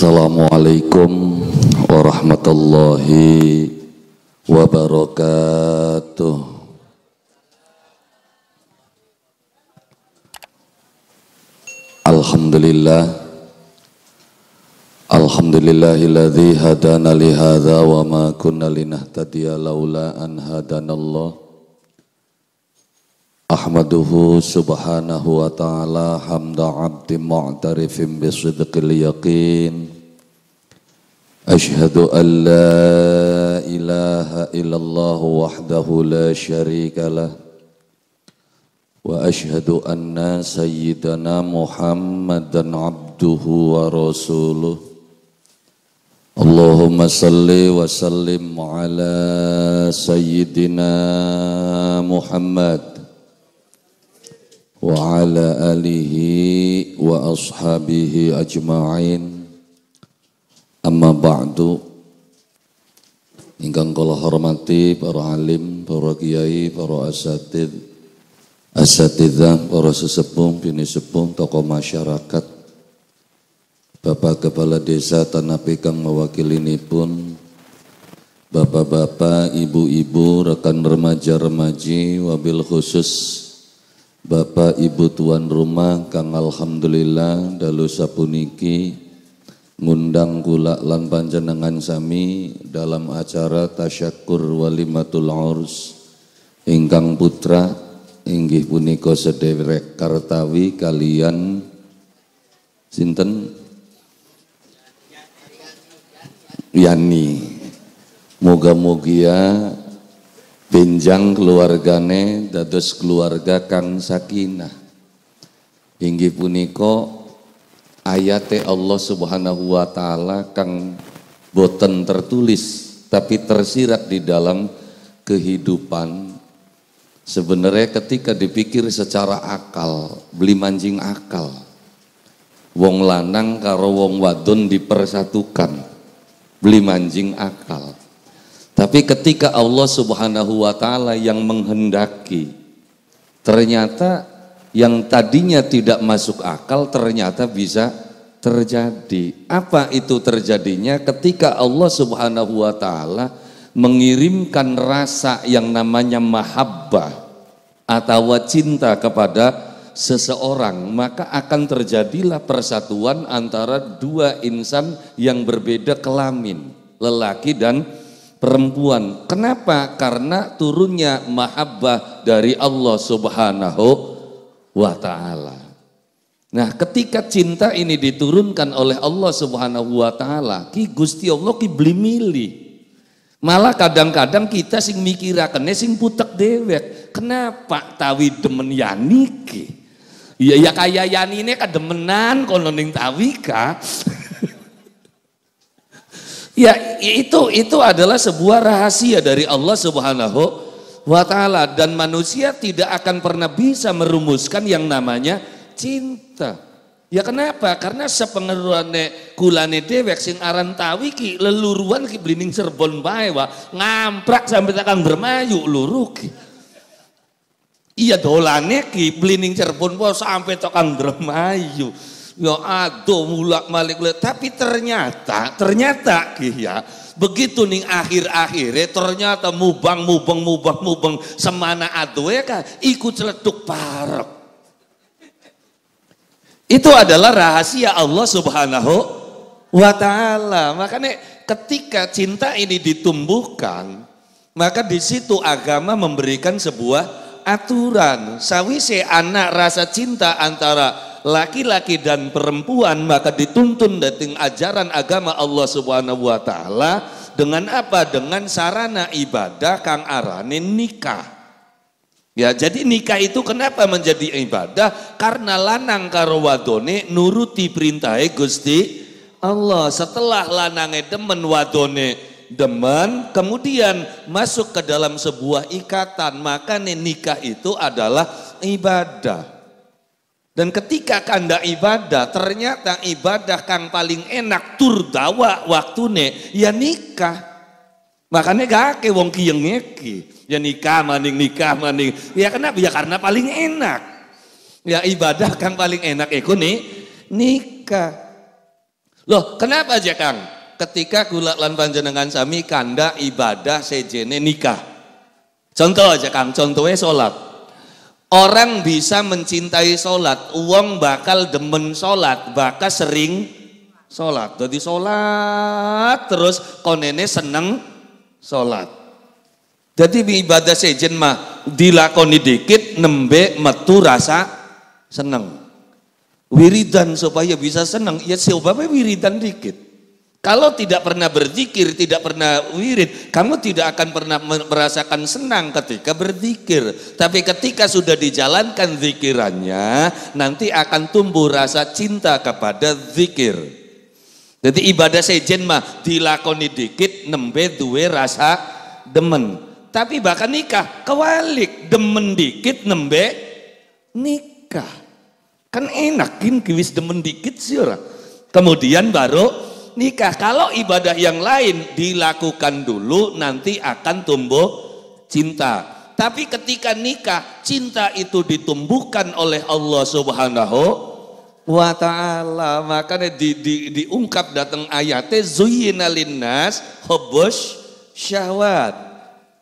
Assalamualaikum warahmatullahi wabarakatuh. Alhamdulillah Alhamdulillahilladzi hadana li hadza wa ma kunna linahtadiya laula an hadanallah أحمده سبحانه وتعالى حمد عبد معترف بصدق اليقين أشهد أن لا إله إلا الله وحده لا شريك له وأشهد أن سيدنا محمدا عبده ورسوله اللهم صل وسلم على سيدنا محمد وعلى آله وأصحابه أجمعين أما بعد Ingkang kula hormati para alim, para kiai, para asatid, asatidah, para sesepung, bini sepung, tokoh masyarakat, Bapak Kepala Desa Tanah pekang mewakili ini pun, Bapak-bapak, ibu-ibu, rekan remaja-remaji, wabil khusus Bapak Ibu tuan rumah kang alhamdulillah dalu sapuniki ngundang kula lan panjenengan sami dalam acara tasyakur walimatul urs ingkang putra inggih punika sederek Kartawi kalian sinten Yani moga-mogia Benjang keluargane dados keluarga kang sakinah. Inggih punika ayate Allah Subhanahu wa taala kang boten tertulis tapi tersirat di dalam kehidupan sebenarnya ketika dipikir secara akal beli mancing akal wong lanang karo wong wadon dipersatukan beli mancing akal tapi ketika Allah Subhanahu wa taala yang menghendaki ternyata yang tadinya tidak masuk akal ternyata bisa terjadi. Apa itu terjadinya ketika Allah Subhanahu wa taala mengirimkan rasa yang namanya mahabbah atau cinta kepada seseorang, maka akan terjadilah persatuan antara dua insan yang berbeda kelamin, lelaki dan perempuan. Kenapa? Karena turunnya mahabbah dari Allah Subhanahu wa taala. Nah, ketika cinta ini diturunkan oleh Allah Subhanahu wa taala, ki Gusti Allah ki beli milih. Malah kadang-kadang kita sing mikirakannya sing putek dewek. Kenapa tawi demen yani ki? Ya ya kaya yani ini kademenan kono neng tawi ka. Ya itu itu adalah sebuah rahasia dari Allah Subhanahu wa taala dan manusia tidak akan pernah bisa merumuskan yang namanya cinta. Ya kenapa? Karena sepengeruane kulane dewek sing aran tawi ki leluruan ki blining serbon bae wa ngamprak sampai takan bermayu luru ki. Iya dolane ki blining serbon po sampai takang bermayu. Ya aduh mulak malik le. Tapi ternyata, ternyata ya begitu nih akhir akhir eh, ternyata mubang mubang mubang mubang semana ya kan ikut celetuk parek. Itu adalah rahasia Allah Subhanahu wa taala. Makanya ketika cinta ini ditumbuhkan, maka di situ agama memberikan sebuah aturan. Sawise anak rasa cinta antara laki-laki dan perempuan maka dituntun dating ajaran agama Allah Subhanahu wa taala dengan apa? Dengan sarana ibadah kang arane nikah. Ya, jadi nikah itu kenapa menjadi ibadah? Karena lanang karo wadone nuruti perintah Gusti Allah. Setelah lanange demen wadone demen, kemudian masuk ke dalam sebuah ikatan. Maka nikah itu adalah ibadah. Dan ketika kanda ibadah, ternyata ibadah kang paling enak tur dawa ne ya nikah. Makanya gak ke wong kiyeng ngeki. Ya nikah maning nikah maning. Ya kenapa? Ya karena paling enak. Ya ibadah kang paling enak iku nih nikah. Loh, kenapa aja Kang? ketika gula lan panjenengan sami kanda ibadah sejene nikah. Contoh aja Kang, contohnya sholat. Orang bisa mencintai sholat, uang bakal demen sholat, bakal sering sholat. Jadi sholat terus konene seneng sholat. Jadi ibadah sejen mah dilakoni dikit nembe metu rasa seneng. Wiridan supaya bisa seneng, ya siapa wiridan dikit. Kalau tidak pernah berzikir, tidak pernah wirid, kamu tidak akan pernah merasakan senang ketika berzikir. Tapi ketika sudah dijalankan zikirannya, nanti akan tumbuh rasa cinta kepada zikir. Jadi ibadah sejen mah dilakoni dikit nembe duwe rasa demen. Tapi bahkan nikah kewalik demen dikit nembe nikah. Kan enak kin kiwis demen dikit sih orang. Kemudian baru nikah. Kalau ibadah yang lain dilakukan dulu nanti akan tumbuh cinta. Tapi ketika nikah, cinta itu ditumbuhkan oleh Allah Subhanahu wa taala. Makanya di, di, diungkap datang ayatnya zuyyina linnas hubbus syahwat.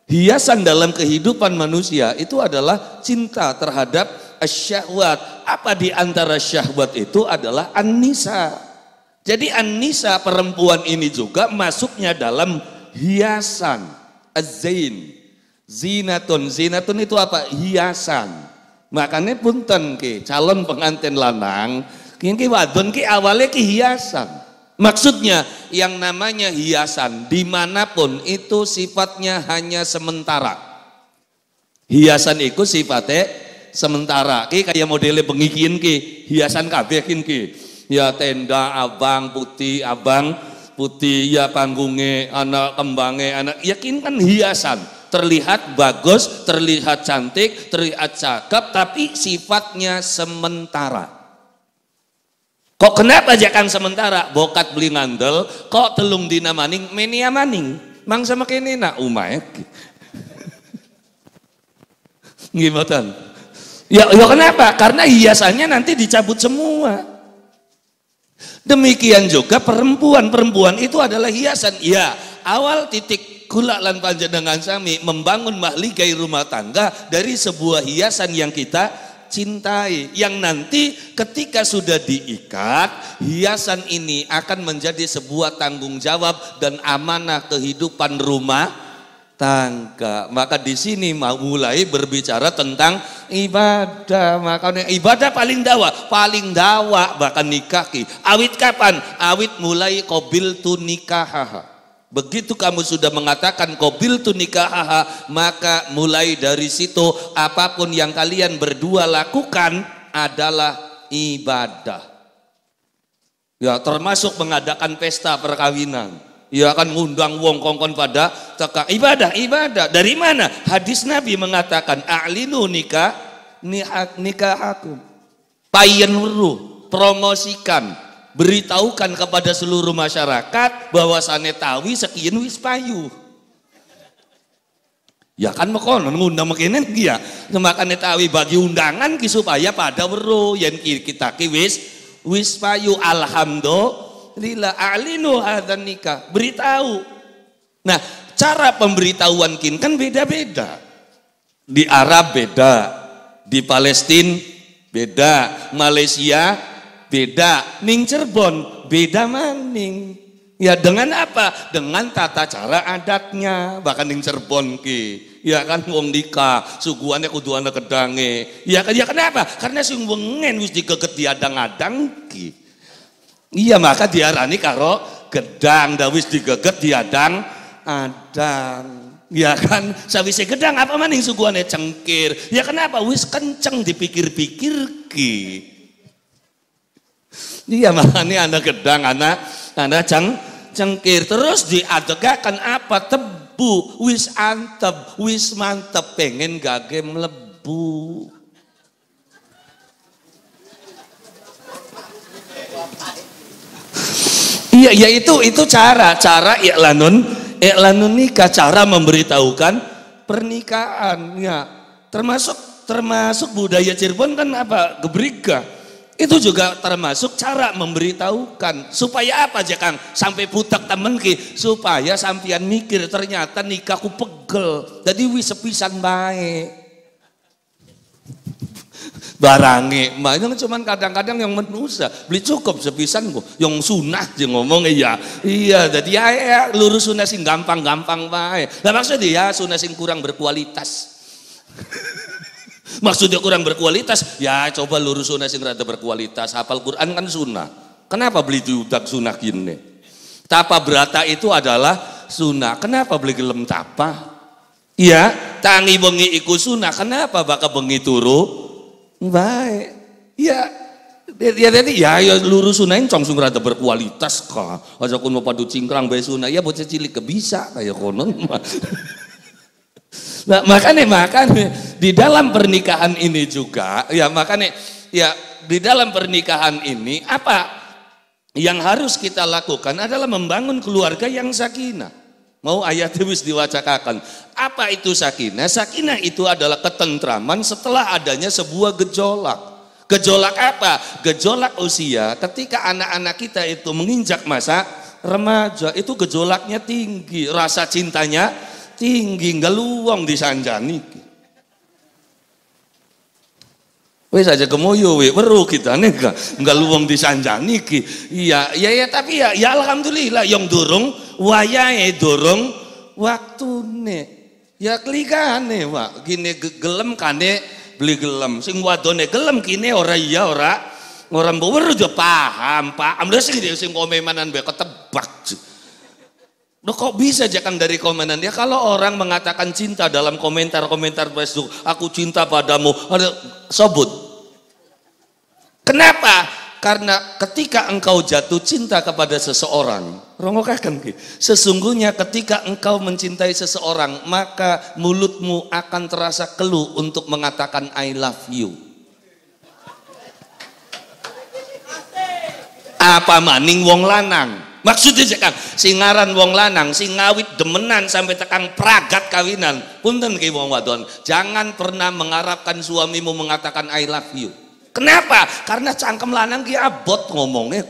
Hiasan dalam kehidupan manusia itu adalah cinta terhadap syahwat. Apa di antara syahwat itu adalah an jadi Anissa perempuan ini juga masuknya dalam hiasan. Azain. Zinatun. Zinatun itu apa? Hiasan. Makanya punten ki, calon pengantin lanang, Ini wadun wadon awalnya ke hiasan. Maksudnya yang namanya hiasan dimanapun itu sifatnya hanya sementara. Hiasan itu sifatnya sementara. Ki kayak modelnya pengikin ki, hiasan kabeh ki ya tenda abang putih abang putih ya panggungnya anak kembangnya anak yakin kan hiasan terlihat bagus terlihat cantik terlihat cakep tapi sifatnya sementara kok kenapa jakan sementara bokat beli ngandel kok telung dina maning menia maning mang sama kini nak umaek gimana ya, ya kenapa karena hiasannya nanti dicabut semua Demikian juga perempuan-perempuan itu adalah hiasan. Ya, awal titik kula lan dengan sami membangun mahligai rumah tangga dari sebuah hiasan yang kita cintai yang nanti ketika sudah diikat hiasan ini akan menjadi sebuah tanggung jawab dan amanah kehidupan rumah tangga. Maka di sini mau mulai berbicara tentang ibadah. Makanya ibadah paling dawa, paling dawa bahkan nikahi. Awit kapan? Awit mulai kobil tu nikahaha. Begitu kamu sudah mengatakan kobil tu nikahaha, maka mulai dari situ apapun yang kalian berdua lakukan adalah ibadah. Ya, termasuk mengadakan pesta perkawinan. Ya akan ngundang wong kongkon pada teka ibadah, ibadah. Dari mana? Hadis Nabi mengatakan a'linu nikah nikah aku. payenuru promosikan, beritahukan kepada seluruh masyarakat bahwa sanetawi sekian wis payu. Ya kan mekono ngundang ini dia. semakan netawi bagi undangan kisupaya supaya pada weruh yang kita kiwis wis payu alhamdulillah lila a'linu adhan nikah, beritahu. Nah, cara pemberitahuan kin kan beda-beda. Di Arab beda, di Palestina beda, Malaysia beda, ning Cirebon beda maning. Ya dengan apa? Dengan tata cara adatnya, bahkan ning Cirebon ki ya kan wong nikah suguhannya kudu anak kedange ya kan ya kenapa karena sing wengen wis digeget diadang-adang ki Iya maka diarani karo gedang dawis digeget diadang adang. Ya kan, sawise gedang apa maning suguhane cengkir. Ya kenapa wis kenceng dipikir-pikir ki. Iya makanya anak gedang, anak anak ceng cengkir terus diadegakan apa tebu wis antep wis mantep pengen gage melebu Iya, ya itu cara, cara iklanun iklanun nikah, cara memberitahukan pernikahan pernikahannya. Termasuk termasuk budaya Cirebon kan apa? Gebriga. Itu juga termasuk cara memberitahukan. Supaya apa aja Kang? Sampai putak temen ki. Supaya sampian mikir ternyata nikahku pegel. Jadi wis sepisan baik barangi makanya cuman kadang-kadang yang menusa beli cukup sepisan kok yang sunah dia ngomong iya iya jadi ya, ya, ya lurus sunah sing gampang-gampang baik lah maksudnya dia sunah sing kurang berkualitas maksudnya kurang berkualitas ya coba lurus sunah sing rada berkualitas hafal Quran kan sunah kenapa beli diudak sunah gini tapa berata itu adalah sunah kenapa beli gelem tapa Iya, tangi bengi ikut sunah. Kenapa bakal bengi turu? Baik. Ya, ya tadi ya ya lurus sunain cong sungguh rada berkualitas kah Aja kun mau padu cingkrang bayi sunai ya bocah cilik kebisa kayak konon. nah, makanya makanya di dalam pernikahan ini juga ya makanya ya di dalam pernikahan ini apa yang harus kita lakukan adalah membangun keluarga yang sakinah. Mau ayat wis diwacakakan. Apa itu sakinah? Nah, sakinah itu adalah ketentraman setelah adanya sebuah gejolak. Gejolak apa? Gejolak usia ketika anak-anak kita itu menginjak masa remaja. Itu gejolaknya tinggi, rasa cintanya tinggi, ngeluang di sanjani. Wis aja kemoyo we, weru kita nih enggak enggak luwung disanjang niki. Iya, iya ya tapi ya ya alhamdulillah yang durung wayahe durung waktune. Ya keligane wak, gini gelem kane beli gelem. Sing wadone gelem kini ora iya ora orang bawa udah paham paham udah sih sing komemanan be ketebak tuh. Loh kok bisa jangan dari komenan dia? Kalau orang mengatakan cinta dalam komentar-komentar Facebook, aku cinta padamu, ada sobut. Kenapa? Karena ketika engkau jatuh cinta kepada seseorang, rongokakan Sesungguhnya ketika engkau mencintai seseorang, maka mulutmu akan terasa keluh untuk mengatakan I love you. Apa maning wong lanang? maksudnya sih kang, singaran wong lanang singawit demenan sampai tekan pragat kawinan punten ki wong wadon jangan pernah mengharapkan suamimu mengatakan I love you kenapa karena cangkem lanang ki abot ngomongnya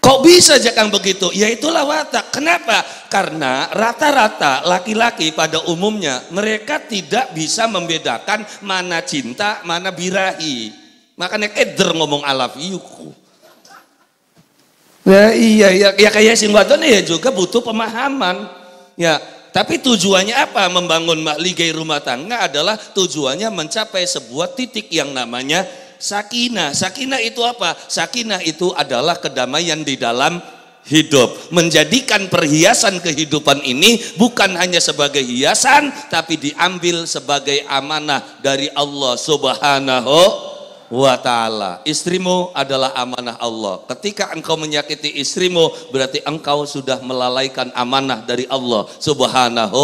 Kok bisa Jakang begitu? Ya itulah watak. Kenapa? Karena rata-rata laki-laki pada umumnya mereka tidak bisa membedakan mana cinta, mana birahi. Makanya keder ngomong alafiyuku. Ya iya, ya, ya kayak wadon ya juga butuh pemahaman. Ya, tapi tujuannya apa? Membangun makligai rumah tangga adalah tujuannya mencapai sebuah titik yang namanya sakinah. Sakinah itu apa? Sakinah itu adalah kedamaian di dalam hidup. Menjadikan perhiasan kehidupan ini bukan hanya sebagai hiasan, tapi diambil sebagai amanah dari Allah Subhanahu wa ta'ala. Istrimu adalah amanah Allah. Ketika engkau menyakiti istrimu, berarti engkau sudah melalaikan amanah dari Allah subhanahu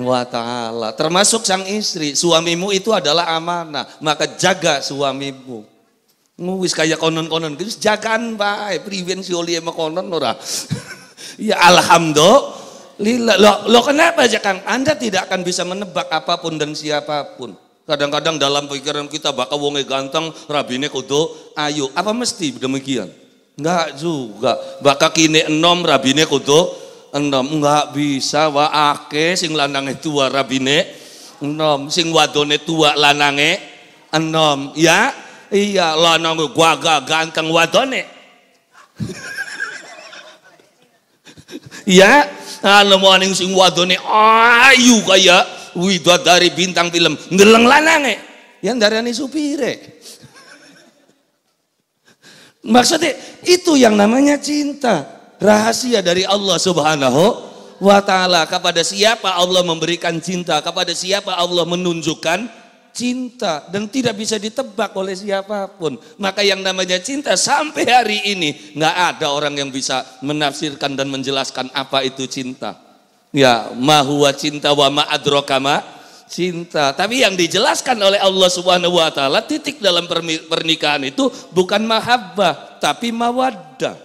wa ta'ala. Termasuk sang istri, suamimu itu adalah amanah. Maka jaga suamimu. Ngewis kayak konon-konon terus gitu, jagaan baik. Priwin si oli emak konon ya alhamdulillah. Lo, lo kenapa aja Anda tidak akan bisa menebak apapun dan siapapun. Kadang-kadang dalam pikiran kita bakal wonge ganteng, rabine kudu ayu. Apa mesti demikian? Enggak juga. Bakal kini enom rabine kudu enom. Enggak bisa wa sing lanange tua rabine enom, sing wadone tua lanange enom. Ya? Iya, lanang gua ganteng wadone. ya, anu aning sing wadone ayu kayak dari bintang film ndeleng eh. yang dari anisupire. supire eh. maksudnya itu yang namanya cinta rahasia dari Allah Subhanahu wa taala kepada siapa Allah memberikan cinta kepada siapa Allah menunjukkan cinta dan tidak bisa ditebak oleh siapapun. Maka yang namanya cinta sampai hari ini nggak ada orang yang bisa menafsirkan dan menjelaskan apa itu cinta. Ya, mahuwa cinta wa ma adrokama cinta. Tapi yang dijelaskan oleh Allah Subhanahu wa taala titik dalam pernikahan itu bukan mahabbah, tapi mawaddah.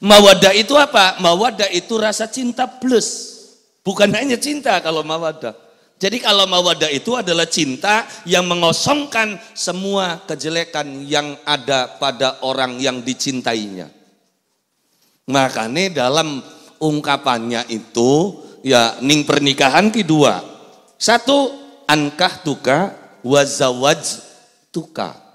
Mawaddah itu apa? Mawaddah itu rasa cinta plus. Bukan hanya cinta kalau mawaddah. Jadi kalau mawaddah itu adalah cinta yang mengosongkan semua kejelekan yang ada pada orang yang dicintainya. Makanya dalam ungkapannya itu ya ning pernikahan ki dua. Satu ankah tuka wazawaj tuka.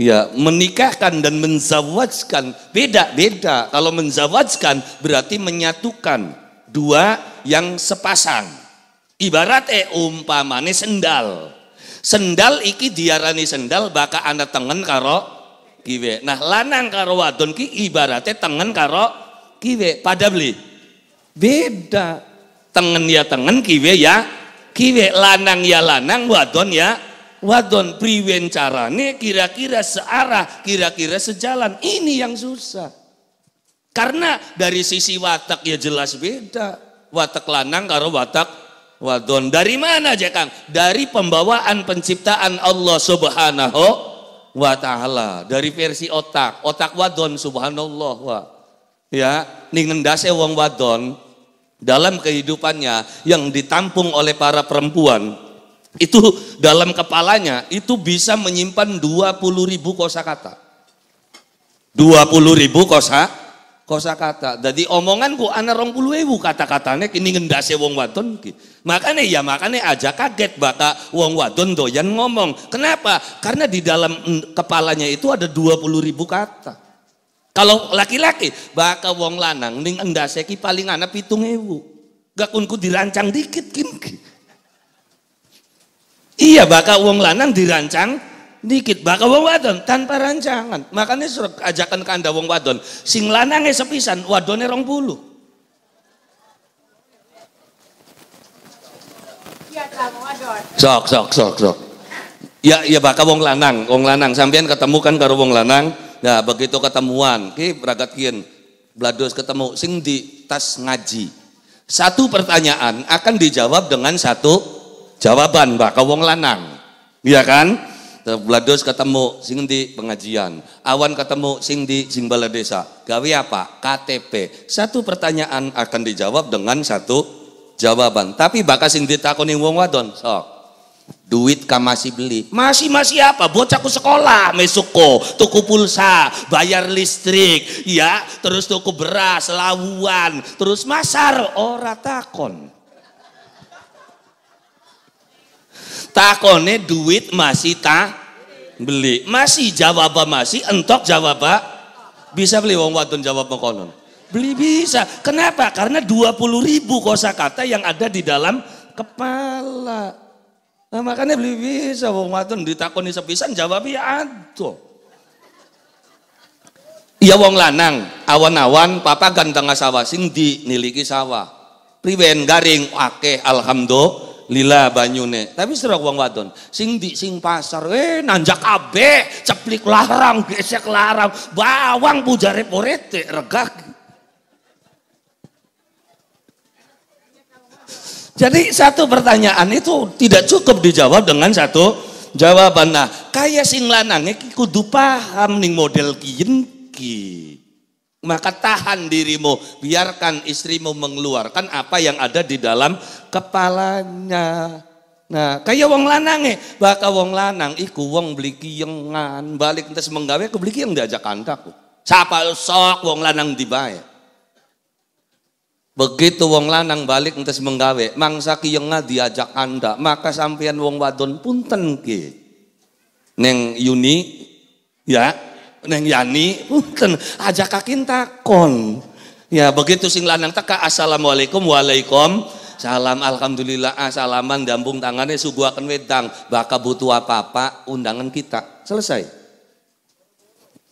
Ya, menikahkan dan menzawajkan beda-beda. Kalau menzawajkan berarti menyatukan dua yang sepasang. Ibarat eh umpamane sendal. Sendal iki diarani sendal baka anak tengen karo kiwe. Nah, lanang karo wadon ki ibaratnya tengen karo kiwe pada beli beda tengen ya tengen kiwe ya kiwe lanang ya lanang wadon ya wadon priwen carane kira-kira searah kira-kira sejalan ini yang susah karena dari sisi watak ya jelas beda watak lanang karo watak wadon dari mana aja kang dari pembawaan penciptaan Allah subhanahu wa ta'ala dari versi otak otak wadon subhanallah wa ya ningendase wong wadon dalam kehidupannya yang ditampung oleh para perempuan itu dalam kepalanya itu bisa menyimpan 20 ribu kosa kosakata 20 ribu kosa kosa kata jadi omonganku anak rong puluh ewu kata-katanya kini ngendase wong wadon makanya ya makanya aja kaget baka wong wadon doyan ngomong kenapa karena di dalam kepalanya itu ada 20 ribu kata kalau laki-laki, bakal wong lanang ning endase ki paling ana 7000. Gak kunku dirancang dikit kin. Iya bakal wong lanang dirancang dikit bakal wong wadon tanpa rancangan. Makanya suruh ajakan ke anda wong wadon. Sing lanangnya sepisan, wadonnya rong iya, Sok, sok, sok, sok. Ya, ya bakal wong lanang, wong lanang. Sampean ketemu kan karo wong lanang, Nah, begitu ketemuan, ki kian blados ketemu sing di tas ngaji. Satu pertanyaan akan dijawab dengan satu jawaban, Mbak, kawong wong lanang. Iya kan? Blados ketemu sing di pengajian, awan ketemu sing di sing desa. Gawe apa? KTP. Satu pertanyaan akan dijawab dengan satu jawaban. Tapi bakal sing ditakoni wong wadon, sok. Duit kamu masih beli. Masih-masih apa? Bocahku sekolah, mesuko, tuku pulsa, bayar listrik, ya, terus tuku beras, lawuan, terus masar, ora takon. Takone duit masih tak beli. Masih jawab apa masih, entok jawab apa bisa beli wong wadon jawab konon. Beli bisa. Kenapa? Karena 20 ribu kosa yang ada di dalam kepala. Nah, makanya beli bisa wong wadon ditakoni sepisan jawab ya aduh. Ya wong lanang, awan-awan papa ganteng sawah sing diniliki sawah. Priwen garing akeh alhamdulillah banyune. Tapi serak wong wadon sing di sing pasar eh nanjak kabeh, ceplik larang, gesek larang, bawang pujare porete regak. Jadi satu pertanyaan itu tidak cukup dijawab dengan satu jawaban. Nah, kaya sing lanang iki kudu paham ning model kiyenki. Maka tahan dirimu, biarkan istrimu mengeluarkan apa yang ada di dalam kepalanya. Nah, kaya wong lanang e, bakal wong lanang iku wong beli kiyengan, balik entes menggawe ku beli kiyeng diajak kandaku. Sapa sok wong lanang dibayar. Begitu wong lanang balik entes menggawe, mangsa kiyengnya diajak anda, maka sampian wong wadon punten ki. Neng Yuni, ya, neng Yani, punten, ajak kakin takon. Ya begitu sing lanang teka assalamualaikum waalaikum salam alhamdulillah assalaman, ah, salaman dambung tangannya akan wedang bakal butuh apa apa undangan kita selesai.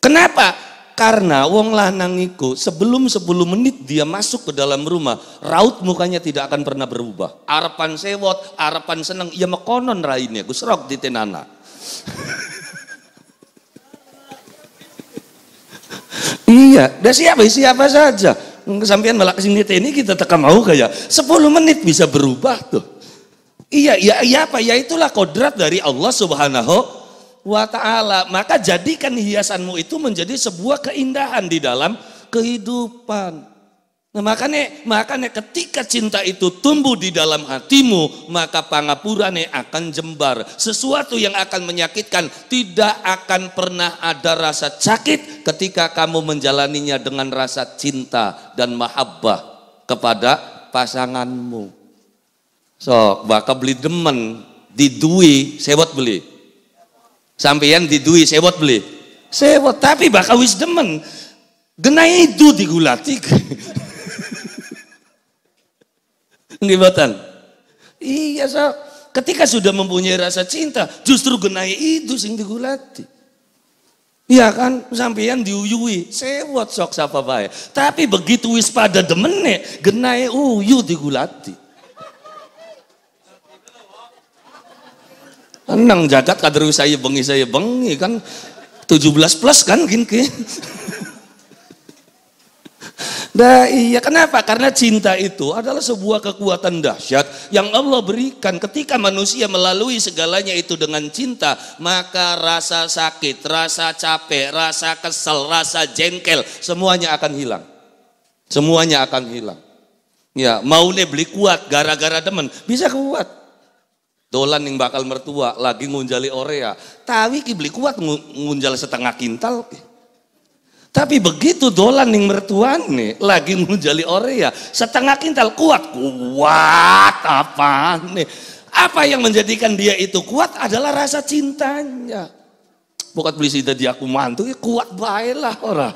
Kenapa? Karena wong lanang iku sebelum 10 menit dia masuk ke dalam rumah, raut mukanya tidak akan pernah berubah. Arepan sewot, arepan seneng, ya mekonon raine ku di tenana. iya, dah siapa siapa saja. Kesampian malah kesini ini kita tekan mau kayak 10 menit bisa berubah tuh. Iya, iya, iya apa? Ya itulah kodrat dari Allah Subhanahu wa ta'ala. Maka jadikan hiasanmu itu menjadi sebuah keindahan di dalam kehidupan. Nah, makanya, makanya ketika cinta itu tumbuh di dalam hatimu, maka pangapurane akan jembar. Sesuatu yang akan menyakitkan tidak akan pernah ada rasa sakit ketika kamu menjalaninya dengan rasa cinta dan mahabbah kepada pasanganmu. So, bakal beli demen, di saya sewot beli. Sampeyan didui sewot beli. Sewot tapi bakal wis demen. Genai itu digulati. Ngibatan. Iya, so. Ketika sudah mempunyai rasa cinta, justru genai itu sing digulati. Iya kan, sampeyan diuyui, sewot sok sapa bae. Tapi begitu wis pada demene, genai uyu digulati. Enang jagat kader saya bengi saya bengi kan 17 plus kan kinki. Nah iya kenapa? Karena cinta itu adalah sebuah kekuatan dahsyat yang Allah berikan ketika manusia melalui segalanya itu dengan cinta maka rasa sakit, rasa capek, rasa kesel, rasa jengkel semuanya akan hilang. Semuanya akan hilang. Ya, mau beli kuat gara-gara demen bisa kuat. Dolan yang bakal mertua lagi ngunjali orea. Tawi kibli kuat ngunjal setengah kintal. Tapi begitu dolan yang mertua nih lagi ngunjali orea setengah kintal kuat kuat apa nih? Apa yang menjadikan dia itu kuat adalah rasa cintanya. Bukan beli sida dia aku mantu, ya kuat baiklah orang.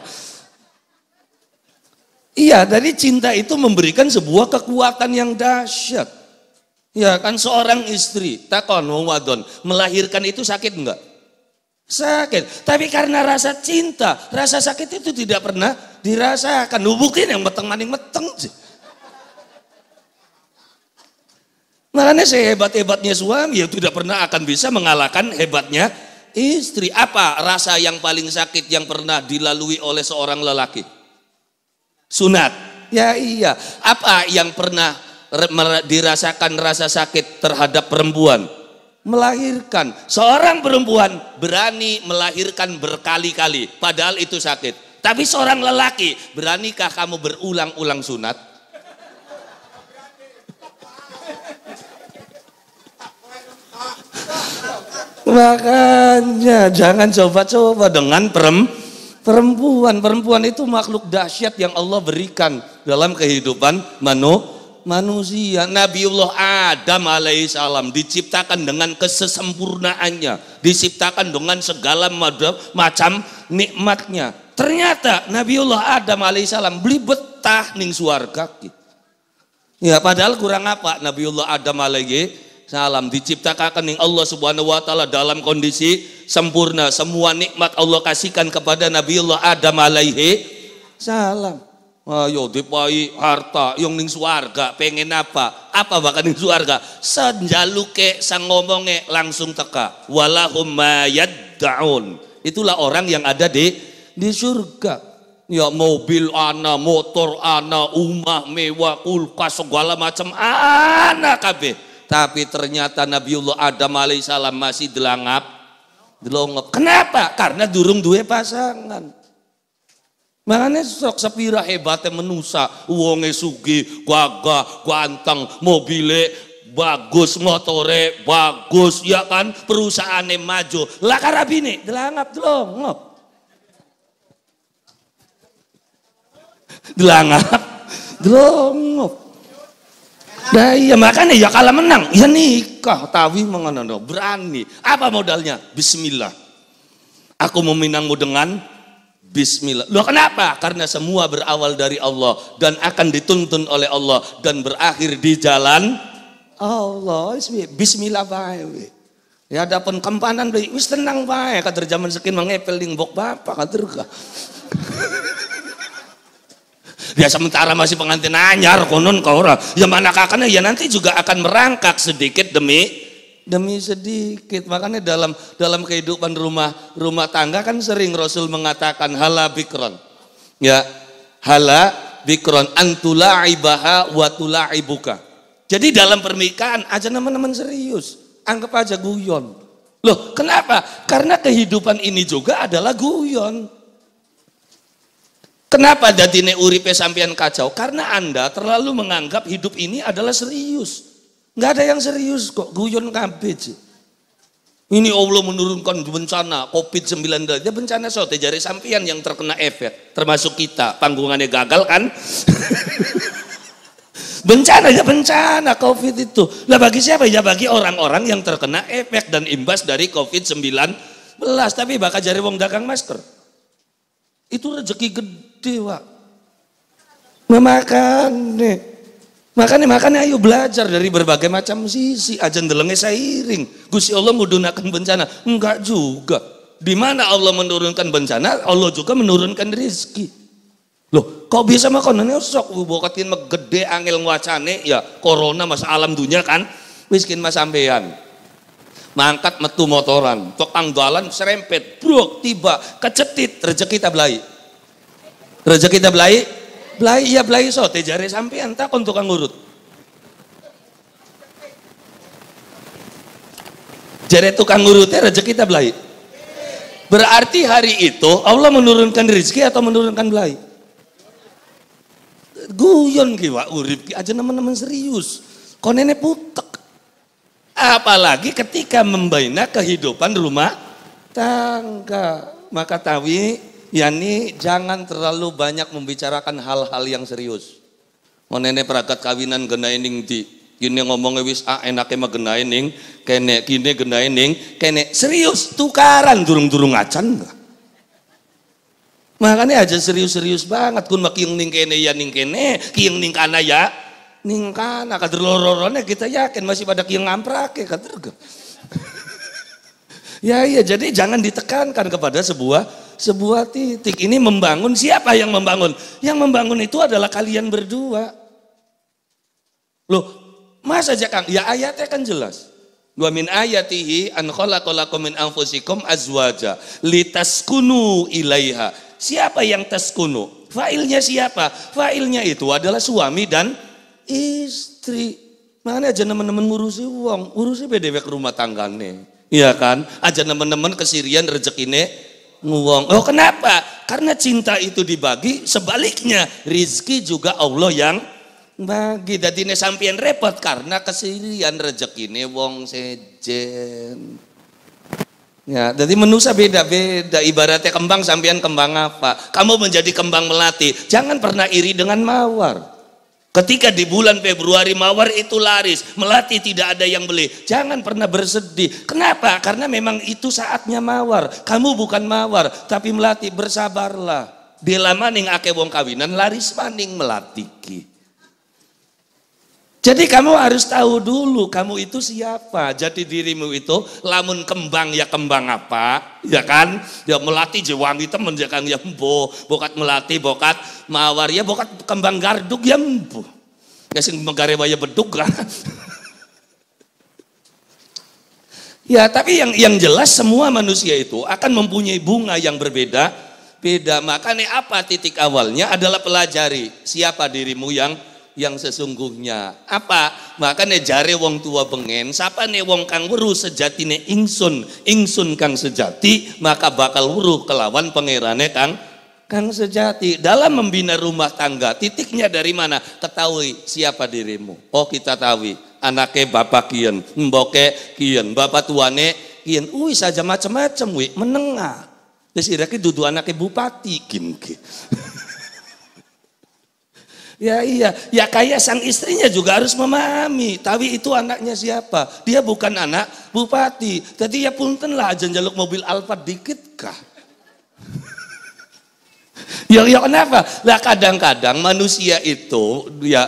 Iya, dari cinta itu memberikan sebuah kekuatan yang dahsyat. Ya kan seorang istri takon wong wadon melahirkan itu sakit enggak? Sakit. Tapi karena rasa cinta, rasa sakit itu tidak pernah dirasakan. Nubukin yang meteng maning meteng sih. Makanya sehebat-hebatnya suami ya tidak pernah akan bisa mengalahkan hebatnya istri. Apa rasa yang paling sakit yang pernah dilalui oleh seorang lelaki? Sunat. Ya iya. Apa yang pernah dirasakan rasa sakit terhadap perempuan melahirkan seorang perempuan berani melahirkan berkali-kali padahal itu sakit tapi seorang lelaki beranikah kamu berulang-ulang sunat makanya jangan coba-coba dengan perempuan perempuan perempuan itu makhluk dahsyat yang Allah berikan dalam kehidupan manusia manusia. Nabiullah Adam alaihissalam diciptakan dengan kesesempurnaannya, diciptakan dengan segala macam nikmatnya. Ternyata Nabiullah Adam alaihissalam beli betah ning suarga. Ya padahal kurang apa Nabiullah Adam alaihi salam diciptakan ning Allah subhanahu wa taala dalam kondisi sempurna. Semua nikmat Allah kasihkan kepada Nabiullah Adam alaihi salam. Ayo dipai harta, yang ning suarga, pengen apa? Apa bahkan ning suarga? ke sang ngomonge langsung teka. Walahum daun. Itulah orang yang ada di di surga. Ya mobil ana, motor ana, umah mewah, kulkas segala macam ana kabeh. Tapi ternyata Nabiullah Adam alaihissalam masih delangap. Delongap. Kenapa? Karena durung duwe pasangan. Makanya sok sepira hebatnya menusa, uangnya sugi, gagah, ganteng, mobile, bagus, motore, bagus, ya kan, perusahaannya maju. Lah karabini, delangap delongop. Delangap, delongop. Nah iya makanya ya kalah menang, ya nikah, tawi mengenal, berani. Apa modalnya? Bismillah. Aku meminangmu dengan Bismillah. Loh kenapa? Karena semua berawal dari Allah dan akan dituntun oleh Allah dan berakhir di jalan Allah. Bismillah baik. Ya ada pun kempanan baik. Wis tenang baik. Kader zaman sekin mengepel ding bok bapak kader kah. Ya, sementara masih pengantin anyar konon kau orang. Ya mana kakaknya ya nanti juga akan merangkak sedikit demi demi sedikit. Makanya dalam dalam kehidupan rumah rumah tangga kan sering Rasul mengatakan hala bikron. Ya, hala bikron ibaha watula ibuka Jadi dalam pernikahan aja teman-teman serius, anggap aja guyon. Loh, kenapa? Karena kehidupan ini juga adalah guyon. Kenapa dadine uripe sampean kacau? Karena Anda terlalu menganggap hidup ini adalah serius. Nggak ada yang serius kok, guyon kabeh. Ini Allah menurunkan bencana COVID-19. Ya bencana sote jari sampian yang terkena efek, termasuk kita. Panggungannya gagal kan? bencana ya bencana COVID itu. Lah bagi siapa? Ya bagi orang-orang yang terkena efek dan imbas dari COVID-19. Tapi bakal jari wong dagang masker. Itu rezeki gede, Wak. Memakan nih. Makanya makanya ayo belajar dari berbagai macam sisi. Ajan delenge seiring. Gusti Allah mudunakan bencana. Enggak juga. Di mana Allah menurunkan bencana, Allah juga menurunkan rizki. Loh, kok bisa makanannya sok bukatin megede angel wacane ya corona mas alam dunia kan miskin mas sampean mangkat metu motoran tukang dalan serempet bruk tiba kecetit rezeki kita belai rezeki kita belai Blai ya blai so, tejare jari sampean takon tukang urut. Jare tukang urut teh rezeki kita blai. Berarti hari itu Allah menurunkan rezeki atau menurunkan blai? Guyon kiwa urip ki aja teman-teman serius. Konene putek. Apalagi ketika membina kehidupan rumah tangga. Maka tawi yakni jangan terlalu banyak membicarakan hal-hal yang serius. Menene perakat kawinan genai ning di gini ngomongnya wis ah enaknya mah genai ning kene kini genai ning kene serius tukaran durung-durung acan enggak. Makanya aja serius-serius banget kun yang ning kene ya ning kene, kiyang ning kana ya ning kana kader lororone kita yakin masih pada kiyang ngamprak ya kader. ya iya jadi jangan ditekankan kepada sebuah sebuah titik. Ini membangun siapa yang membangun? Yang membangun itu adalah kalian berdua. Loh, masa aja Kang? Ya ayatnya kan jelas. Wa min ayatihi an khalaqalakum min anfusikum azwaja litaskunu ilaiha. Siapa yang taskunu? Failnya siapa? Failnya itu adalah suami dan istri. Mana aja teman-teman ngurusi uang, ngurusi PDW rumah rumah tangganya. Iya kan? Aja teman-teman kesirian ini nuwong. Oh kenapa? Karena cinta itu dibagi, sebaliknya rizki juga Allah yang bagi. Jadi ini sampean repot karena kesilian rezeki ini wong sejen. Ya, jadi manusia beda-beda. Ibaratnya kembang sampean kembang apa? Kamu menjadi kembang melati. Jangan pernah iri dengan mawar. Ketika di bulan Februari mawar itu laris, melati tidak ada yang beli. Jangan pernah bersedih. Kenapa? Karena memang itu saatnya mawar. Kamu bukan mawar, tapi melati bersabarlah. Dela maning ake wong kawinan laris maning melatiki. Jadi kamu harus tahu dulu kamu itu siapa. Jadi dirimu itu lamun kembang ya kembang apa, ya kan? Ya melati jiwang itu ya kan ya bo, bokat melati, bokat mawar ya bokat kembang garduk ya bo. Ya sing megarewaya beduk ya tapi yang yang jelas semua manusia itu akan mempunyai bunga yang berbeda beda makanya apa titik awalnya adalah pelajari siapa dirimu yang yang sesungguhnya. Apa? Makanya jare wong tua bengen, siapa nih wong kang wuru sejati nih ingsun, ingsun kang sejati, maka bakal wuru kelawan pangerane kang kang sejati. Dalam membina rumah tangga, titiknya dari mana? Ketahui siapa dirimu. Oh kita tahu, anaknya bapak kian, mboke kian, bapak tuane kian. Ui saja macam-macam, wi menengah. Terus irake dudu anaknya bupati, kim kim. Ya iya, ya kayak sang istrinya juga harus memahami. Tapi itu anaknya siapa? Dia bukan anak bupati. Jadi ya punten lah aja jaluk mobil Alfa dikit kah? ya, ya kenapa? Lah kadang-kadang manusia itu ya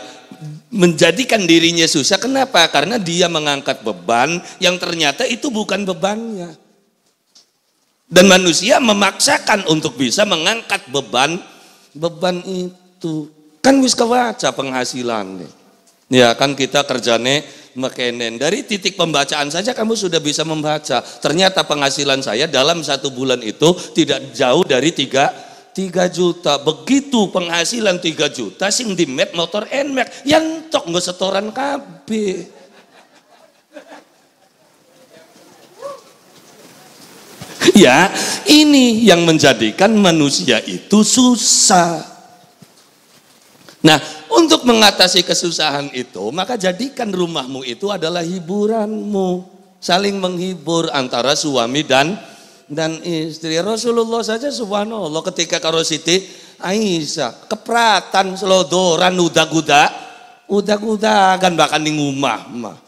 menjadikan dirinya susah. Kenapa? Karena dia mengangkat beban yang ternyata itu bukan bebannya. Dan manusia memaksakan untuk bisa mengangkat beban beban itu. Kan wis kebaca nih Ya kan kita kerjane mekenen. Dari titik pembacaan saja kamu sudah bisa membaca. Ternyata penghasilan saya dalam satu bulan itu tidak jauh dari tiga 3 juta. Begitu penghasilan tiga juta sing di met motor Nmax yang tok nggak setoran KB. ya, ini yang menjadikan manusia itu susah. Nah, untuk mengatasi kesusahan itu, maka jadikan rumahmu itu adalah hiburanmu. Saling menghibur antara suami dan dan istri. Rasulullah saja subhanallah ketika karo Siti Aisyah kepratan selodoran udah-guda udah-guda kan bahkan di rumah mah.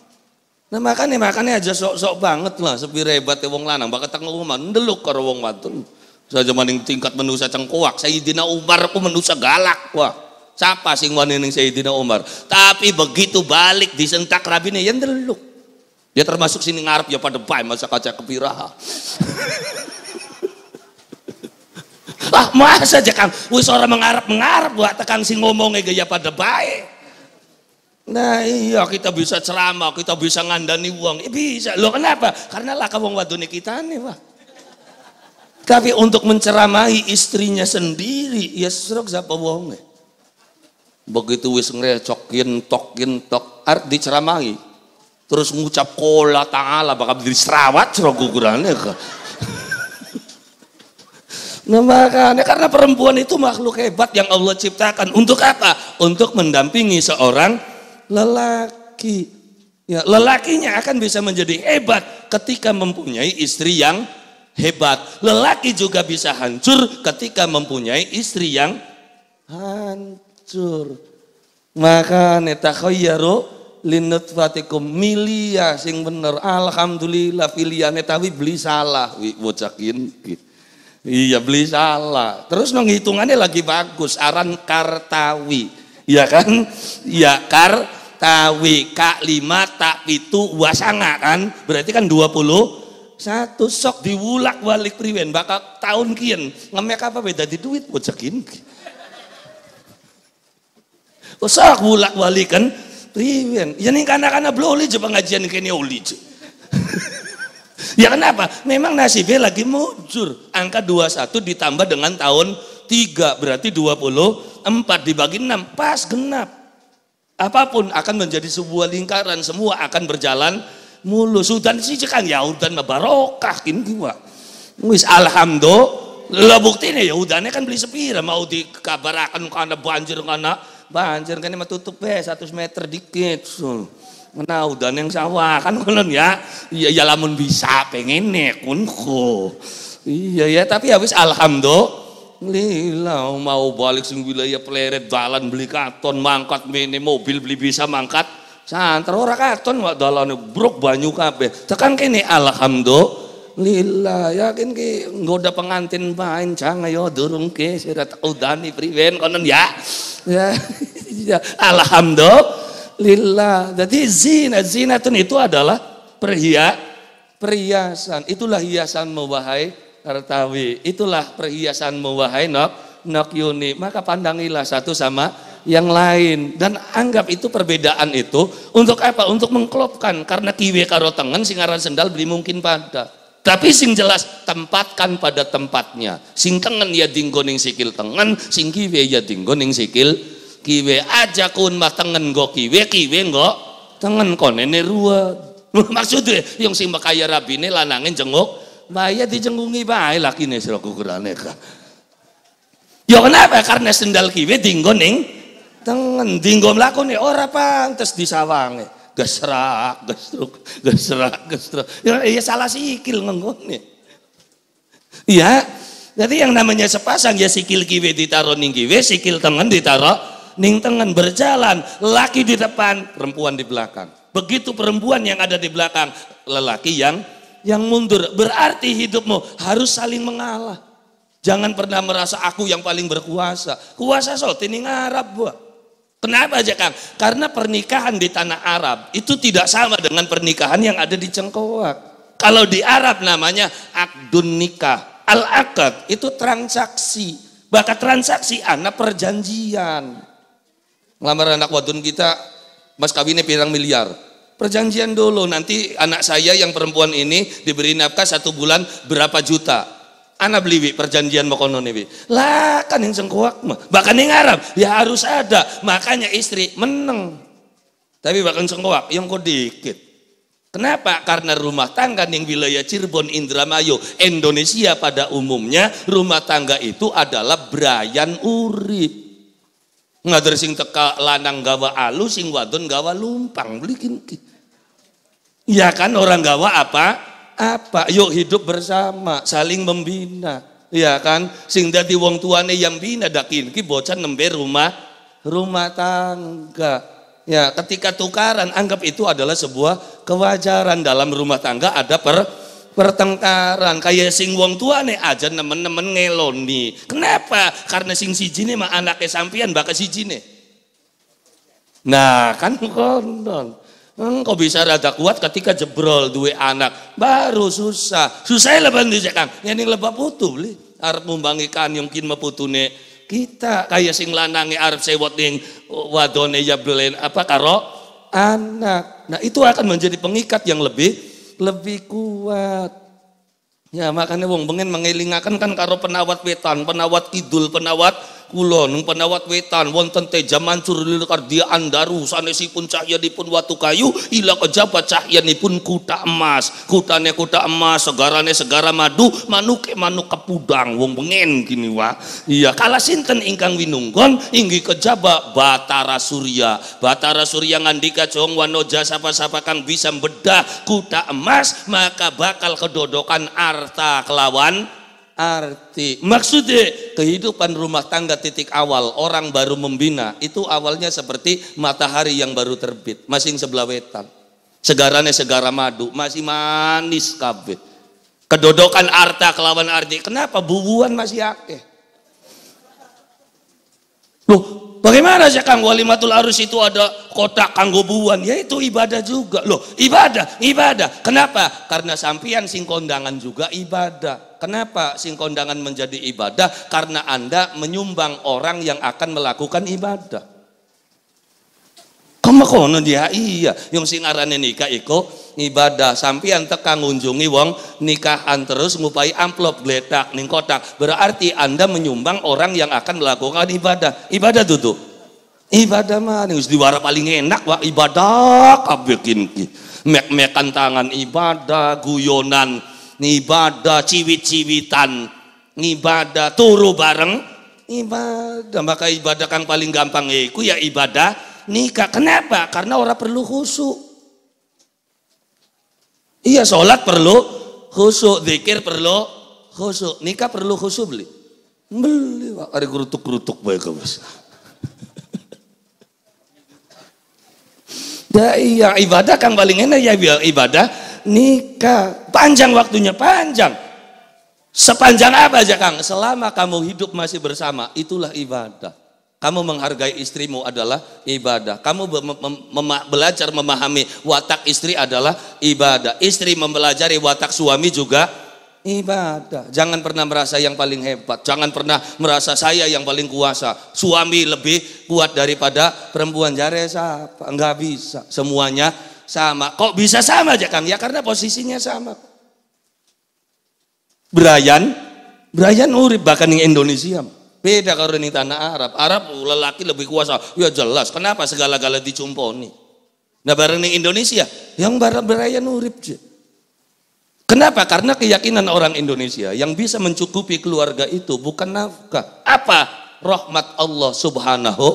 Nah makanya makanya aja sok-sok banget lah sepi rebat wong lanang bakal tengok rumah ndeluk karo wong wadon. Saja maning tingkat menusa cengkoak, Sayyidina Umar ku menusa galak wah. Siapa sing wani ning Sayyidina Umar? Tapi begitu balik disentak rabine yang deluk. Dia termasuk sini ngarep ya pada bae masa kaca kepiraha. ah masa aja kan, wis orang mengarep mengarep buat tekan sing ngomongnya gaya pada baik. Nah iya kita bisa ceramah, kita bisa ngandani uang, eh, bisa. Lo kenapa? Karena lah kawong wadone kita nih pak. Tapi untuk menceramahi istrinya sendiri, ya serok siapa wongnya begitu wis cokin tokin tok art diceramahi terus ngucap kola ta'ala bakal diri serawat cerok gugurannya Nah makanya karena perempuan itu makhluk hebat yang Allah ciptakan untuk apa? Untuk mendampingi seorang lelaki. Ya, lelakinya akan bisa menjadi hebat ketika mempunyai istri yang hebat. Lelaki juga bisa hancur ketika mempunyai istri yang hancur hancur. Maka netakhayyaru linutfatikum milia sing bener. Alhamdulillah filia tapi beli salah. Wi Iya beli salah. Terus nong lagi bagus. Aran kartawi. Iya kan? Iya kartawi. k lima tak itu wasanga kan? Berarti kan dua puluh satu sok diwulak walik priwen bakal tahun kian ngemek apa beda di duit bocakin sak bulak balikan. Riwen. Ya ini kanak-kanak belum uli je pengajian kini uli je. ya kenapa? Memang nasibnya lagi mujur. Angka 21 ditambah dengan tahun 3. Berarti 24 dibagi 6. Pas genap. Apapun akan menjadi sebuah lingkaran. Semua akan berjalan mulus. Sudan sih cekang ya udan mabarokah. kini gua. Wis alhamdulillah. Lah buktinya ya udahnya kan beli sepira mau dikabarakan karena banjir karena banjir kan mah tutup be satu meter dikit sul nah udah yang sawah kan kulon ya iya ya lamun bisa pengen nih kunku iya, iya ya tapi habis alhamdulillah mau balik sing wilayah peleret jalan beli karton mangkat mini mobil beli bisa mangkat santer ora karton wak dalane bruk banyu kabeh tekan kene alhamdulillah lila yakin ki ngoda pengantin main cang ayo ya, durung ki sira udani priwen konon ya ya ya. alhamdulillah jadi zina zinatun itu adalah perhia perhiasan itulah hiasan mewahai kartawi itulah perhiasan mewahai nok nok yuni maka pandangilah satu sama yang lain dan anggap itu perbedaan itu untuk apa? Untuk mengklopkan karena kiwe karo singaran sendal beli mungkin pada. Tapi sing jelas tempatkan pada tempatnya. Sing tengen ya dinggoning sikil tengen, sing kiwe ya dinggoning sikil kiwe aja kun mah tengen go kiwe kiwe go tengen kon ini ruwet. Maksudnya yang sing kaya rabi ini lanangin jenguk, bahaya dijenggungi bae laki sira kukurane ka. Ya kenapa? Karena sendal kiwe dinggoning, ning tengen dinggo mlakune ora pantes disawange gesrak, gesruk, gesrak, gesruk. Ya, ya salah sikil ngengkone. Iya. Jadi yang namanya sepasang ya sikil kiwi ditaruh ning kiwi, sikil tengen ditaruh ning tengen berjalan, laki di depan, perempuan di belakang. Begitu perempuan yang ada di belakang, lelaki yang yang mundur. Berarti hidupmu harus saling mengalah. Jangan pernah merasa aku yang paling berkuasa. Kuasa so, ini ngarap buah. Kenapa aja Kang? Karena pernikahan di tanah Arab itu tidak sama dengan pernikahan yang ada di Cengkoak. Kalau di Arab namanya akdun nikah. Al-akad itu transaksi. Bahkan transaksi anak perjanjian. Ngelamar anak wadun kita, mas kawinnya pirang miliar. Perjanjian dulu, nanti anak saya yang perempuan ini diberi nafkah satu bulan berapa juta Anak beliwi perjanjian konon nih Lah kan yang sengkuak mah. Bahkan yang Arab ya harus ada. Makanya istri meneng. Tapi bahkan sengkuak yang kok dikit. Kenapa? Karena rumah tangga yang wilayah Cirebon Indramayu Indonesia pada umumnya rumah tangga itu adalah Brian Urip. ngadresin sing teka lanang gawa alu, sing wadon gawa lumpang belikin. Ya kan orang gawa apa? apa? Yuk hidup bersama, saling membina. Ya kan? Sing dadi wong tuane yang bina dakin ki bocah nembe rumah rumah tangga. Ya, ketika tukaran anggap itu adalah sebuah kewajaran dalam rumah tangga ada per pertengkaran kayak sing wong tua aja nemen-nemen ngeloni kenapa karena sing si nih mah anaknya sampian bakal siji nih nah kan kondon Hmm, kok bisa rada kuat ketika jebrol duit anak baru susah susah lebih di sekarang ini lebah putu beli Arab mumbangi kan yang mungkin meputune kita kayak sing lanangi Arab sewot ning wadone ya belen apa karo anak nah itu akan menjadi pengikat yang lebih lebih kuat ya makanya wong bengen mengelingakan kan karo penawat wetan penawat kidul penawat kula ning penawat wetan wonten Teja mancur lil kardiaan daru sanesipun dipun watu kayu ila kejabat cahyanipun kuda emas kutane kuda emas segarane segara madu manuke manuk kepudang wong pengen gini wa iya kala sinten ingkang winunggon inggi kejabat Batara Surya Batara Surya ngandika jong wanoja sapa-sapa kang bisa bedah kuda emas maka bakal kedodokan arta kelawan arti. Maksudnya kehidupan rumah tangga titik awal orang baru membina itu awalnya seperti matahari yang baru terbit, masing sebelah wetan. segarannya segara madu, masih manis kabeh. Kedodokan arta kelawan arti. Kenapa bubuan masih akeh? Loh, Bagaimana sih kanggo walimatul arus itu ada kotak kanggo buan? Ya itu ibadah juga. Loh, ibadah, ibadah. Kenapa? Karena sampian sing kondangan juga ibadah. Kenapa sing kondangan menjadi ibadah? Karena Anda menyumbang orang yang akan melakukan ibadah. Kamu kono dia iya, yang sing arane nikah iko ibadah sampeyan teka ngunjungi wong nikahan terus ngupai amplop gletak ning kotak berarti anda menyumbang orang yang akan melakukan ibadah ibadah tuh ibadah mah harus diwara paling enak wah ibadah kabekin bikin mek-mekan tangan ibadah guyonan ibadah ciwit-ciwitan ibadah turu bareng ibadah maka ibadah kan paling gampang yaitu eh, ya ibadah nikah kenapa karena orang perlu khusuk Iya sholat perlu khusyuk, zikir perlu khusyuk, nikah perlu khusyuk beli. Beli, pak, ada kerutuk-kerutuk baik kamu. Ya iya ibadah kan paling enak ya ibadah nikah panjang waktunya panjang sepanjang apa aja Kang selama kamu hidup masih bersama itulah ibadah kamu menghargai istrimu adalah ibadah. Kamu mem mem belajar memahami watak istri adalah ibadah. Istri mempelajari watak suami juga ibadah. Jangan pernah merasa yang paling hebat. Jangan pernah merasa saya yang paling kuasa. Suami lebih kuat daripada perempuan. Jare siapa? Enggak bisa. Semuanya sama. Kok bisa sama aja Kang? Ya karena posisinya sama. Brian, Brian urip bahkan yang Indonesia. Beda kalau di tanah Arab. Arab uh, lelaki lebih kuasa. Ya jelas. Kenapa segala-gala dicumponi? Nah bareng ini Indonesia, yang barang beraya nurib. Kenapa? Karena keyakinan orang Indonesia yang bisa mencukupi keluarga itu bukan nafkah. Apa? Rahmat Allah subhanahu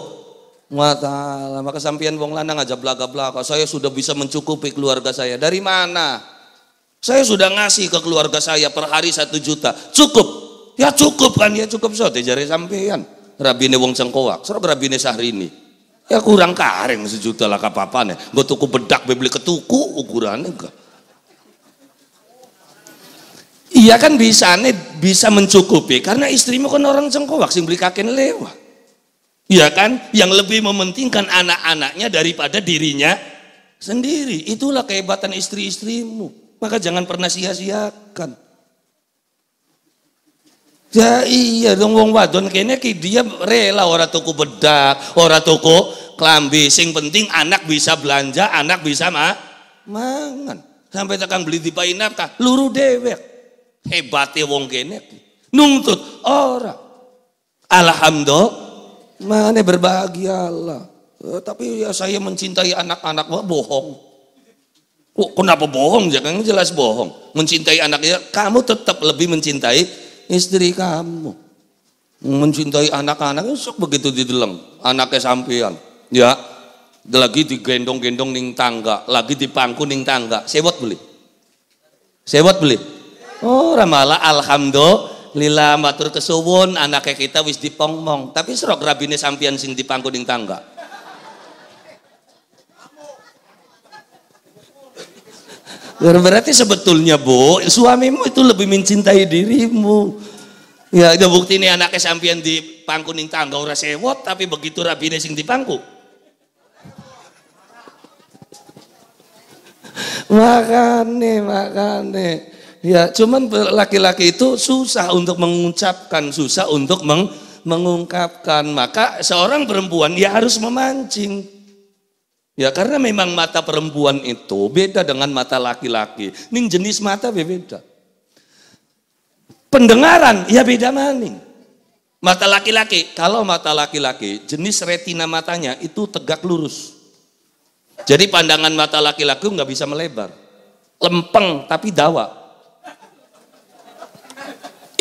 wa ta'ala. Maka sampian wong lanang aja belaga belaka Saya sudah bisa mencukupi keluarga saya. Dari mana? Saya sudah ngasih ke keluarga saya per hari satu juta. Cukup ya cukup kan ya cukup so teh jari sampean rabine wong cengkoak serok rabine ini ya kurang kareng sejuta lah kapapan ya gue tuku bedak beli ketuku ukurannya enggak iya kan bisa nih bisa mencukupi karena istrimu kan orang cengkoak sing beli kakek lewat iya kan yang lebih mementingkan anak-anaknya daripada dirinya sendiri itulah kehebatan istri-istrimu maka jangan pernah sia-siakan Ya iya dong wong wadon kene ki dia rela ora tuku bedak, ora tuku klambi. Sing penting anak bisa belanja, anak bisa ma mangan. Sampai tekan beli di nafkah, luru dewek. Hebatnya wong kene nuntut ora. Alhamdulillah, mana berbahagialah. Eh, tapi ya saya mencintai anak-anak, wah bohong. Kok kenapa bohong? Jangan ya jelas bohong. Mencintai anaknya, kamu tetap lebih mencintai istri kamu. Mencintai anak anak sok begitu dideleng. Anaknya sampean. Ya, lagi digendong-gendong ning tangga, lagi dipangku ning tangga. Sewot beli. Sewot beli. Oh, ramala alhamdulillah matur kesuwun anaknya kita wis dipongmong. Tapi serok rabine sampean sing dipangku ning tangga. Berarti sebetulnya bu, suamimu itu lebih mencintai dirimu. Ya, itu bukti ini anaknya sampian di pangkuning tangga ora sewot, tapi begitu rabine sing di pangku. makane, makane. Ya, cuman laki-laki itu susah untuk mengucapkan, susah untuk meng mengungkapkan. Maka seorang perempuan ya harus memancing. Ya karena memang mata perempuan itu beda dengan mata laki-laki. Ini jenis mata beda. Pendengaran ya beda maning. Mata laki-laki, kalau mata laki-laki jenis retina matanya itu tegak lurus. Jadi pandangan mata laki-laki nggak bisa melebar. Lempeng tapi dawa.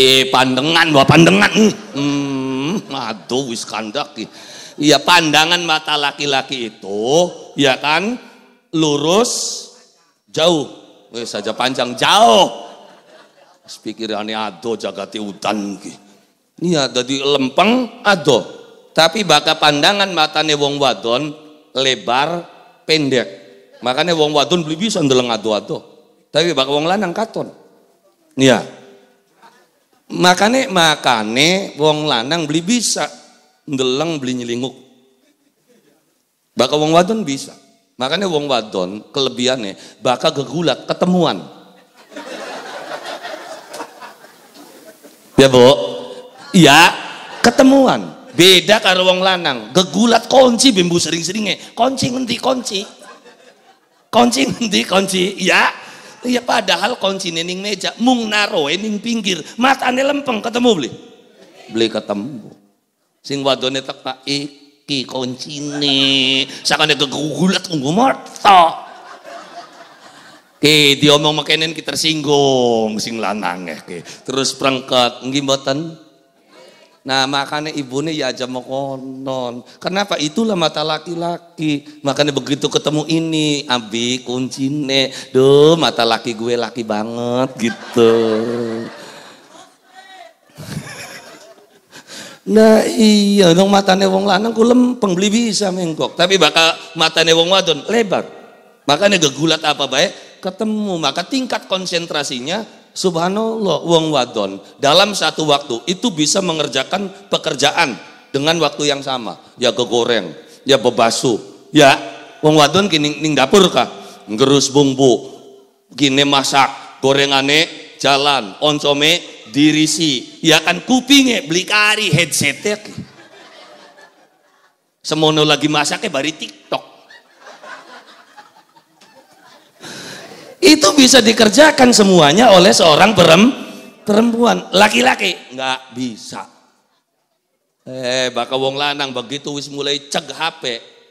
Eh pandangan, wah pandangan. Hmm, hmm, hmm, hmm. aduh wis kandaki. Iya pandangan mata laki-laki itu ya kan lurus jauh Wih, saja panjang jauh pikirannya ado jagati hutan. ki ini ada di lempeng ado tapi baka pandangan matanya wong wadon lebar pendek makanya wong wadon beli bisa ndeleng ado ado tapi baka wong lanang katon Iya. makanya makanya wong lanang beli bisa ndeleng beli nyelinguk. bakal wong wadon bisa. Makanya wong wadon kelebihannya bakal gegulat ketemuan. Ya, Bu. ya ketemuan. Beda karo wong lanang, gegulat kunci bimbu sering-seringnya. Kunci ngendi kunci? Kunci ngendi kunci? Ya, ya padahal kunci ning meja mung naro, ening pinggir, matane lempeng ketemu beli. Beli ketemu sing wadone teka iki kuncine sakane kegugulat nggo merta Oke, diomong makenen kita tersinggung sing lanang Oke. Eh, Terus perangkat nggih mboten. Nah, makanya ibunya ya aja mau konon. Kenapa? Itulah mata laki-laki. Makanya begitu ketemu ini, abi kuncine. Duh, mata laki gue laki banget gitu. Nah iya dong ne wong lanang ku lempeng beli bisa mengkok. Tapi bakal ne wong wadon lebar. Makanya gegulat apa baik ketemu. Maka tingkat konsentrasinya subhanallah wong wadon dalam satu waktu itu bisa mengerjakan pekerjaan dengan waktu yang sama. Ya gegoreng, ya bebasu, ya wong wadon kini ning dapur kah? Ngerus bumbu, gini masak, gorengane jalan, oncome diri si, ya kan kupingnya beli kari headsetnya semono lagi masaknya bari tiktok itu bisa dikerjakan semuanya oleh seorang perempuan laki-laki nggak bisa eh bakal wong lanang begitu wis mulai cek HP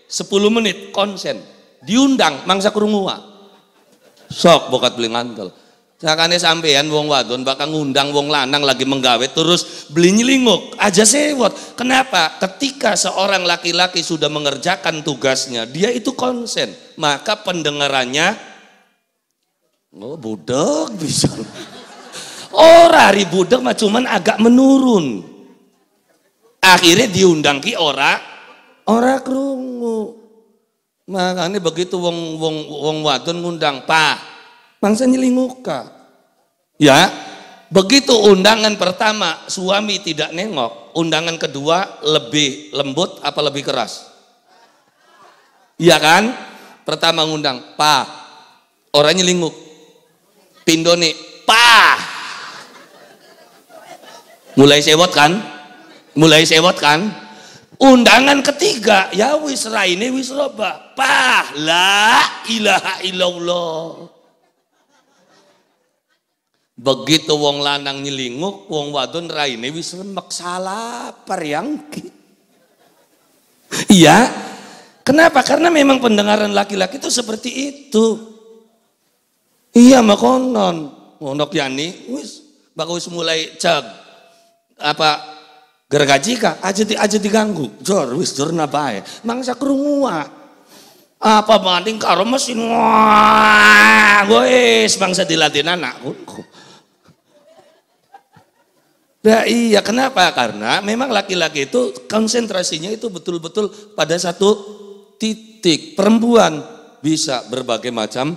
10 menit konsen diundang mangsa kurungua sok bokat beli ngantel Sakane sampean wong wadon bakal ngundang wong lanang lagi menggawe terus beli nyelinguk aja sewot. Kenapa? Ketika seorang laki-laki sudah mengerjakan tugasnya, dia itu konsen, maka pendengarannya oh budak bisa. Ora hari budak mah cuman agak menurun. Akhirnya diundang ki ora ora krungu. Makanya begitu wong wong wong wadon ngundang, "Pak, Bangsa nyelinguka. Ya, begitu undangan pertama suami tidak nengok, undangan kedua lebih lembut apa lebih keras? Iya kan? Pertama ngundang, pa, orang nyelinguk. pindone, pa, mulai sewot kan? Mulai sewot kan? Undangan ketiga, ya wis raine wis roba, pa, la ilaha illallah. Begitu wong lanang nyelinguk, wong wadon raine wis salah periangki. Iya. Kenapa? Karena memang pendengaran laki-laki itu seperti itu. Iya makonon. Ngonok yani, wis bakal wis mulai cag apa gergaji kah? Aja di aja diganggu. Jor wis jor nabae. Mangsa kerumua Apa banding karo mesin wah, wis bangsa dilatih anak Nah iya, kenapa? Karena memang laki-laki itu konsentrasinya itu betul-betul pada satu titik. Perempuan bisa berbagai macam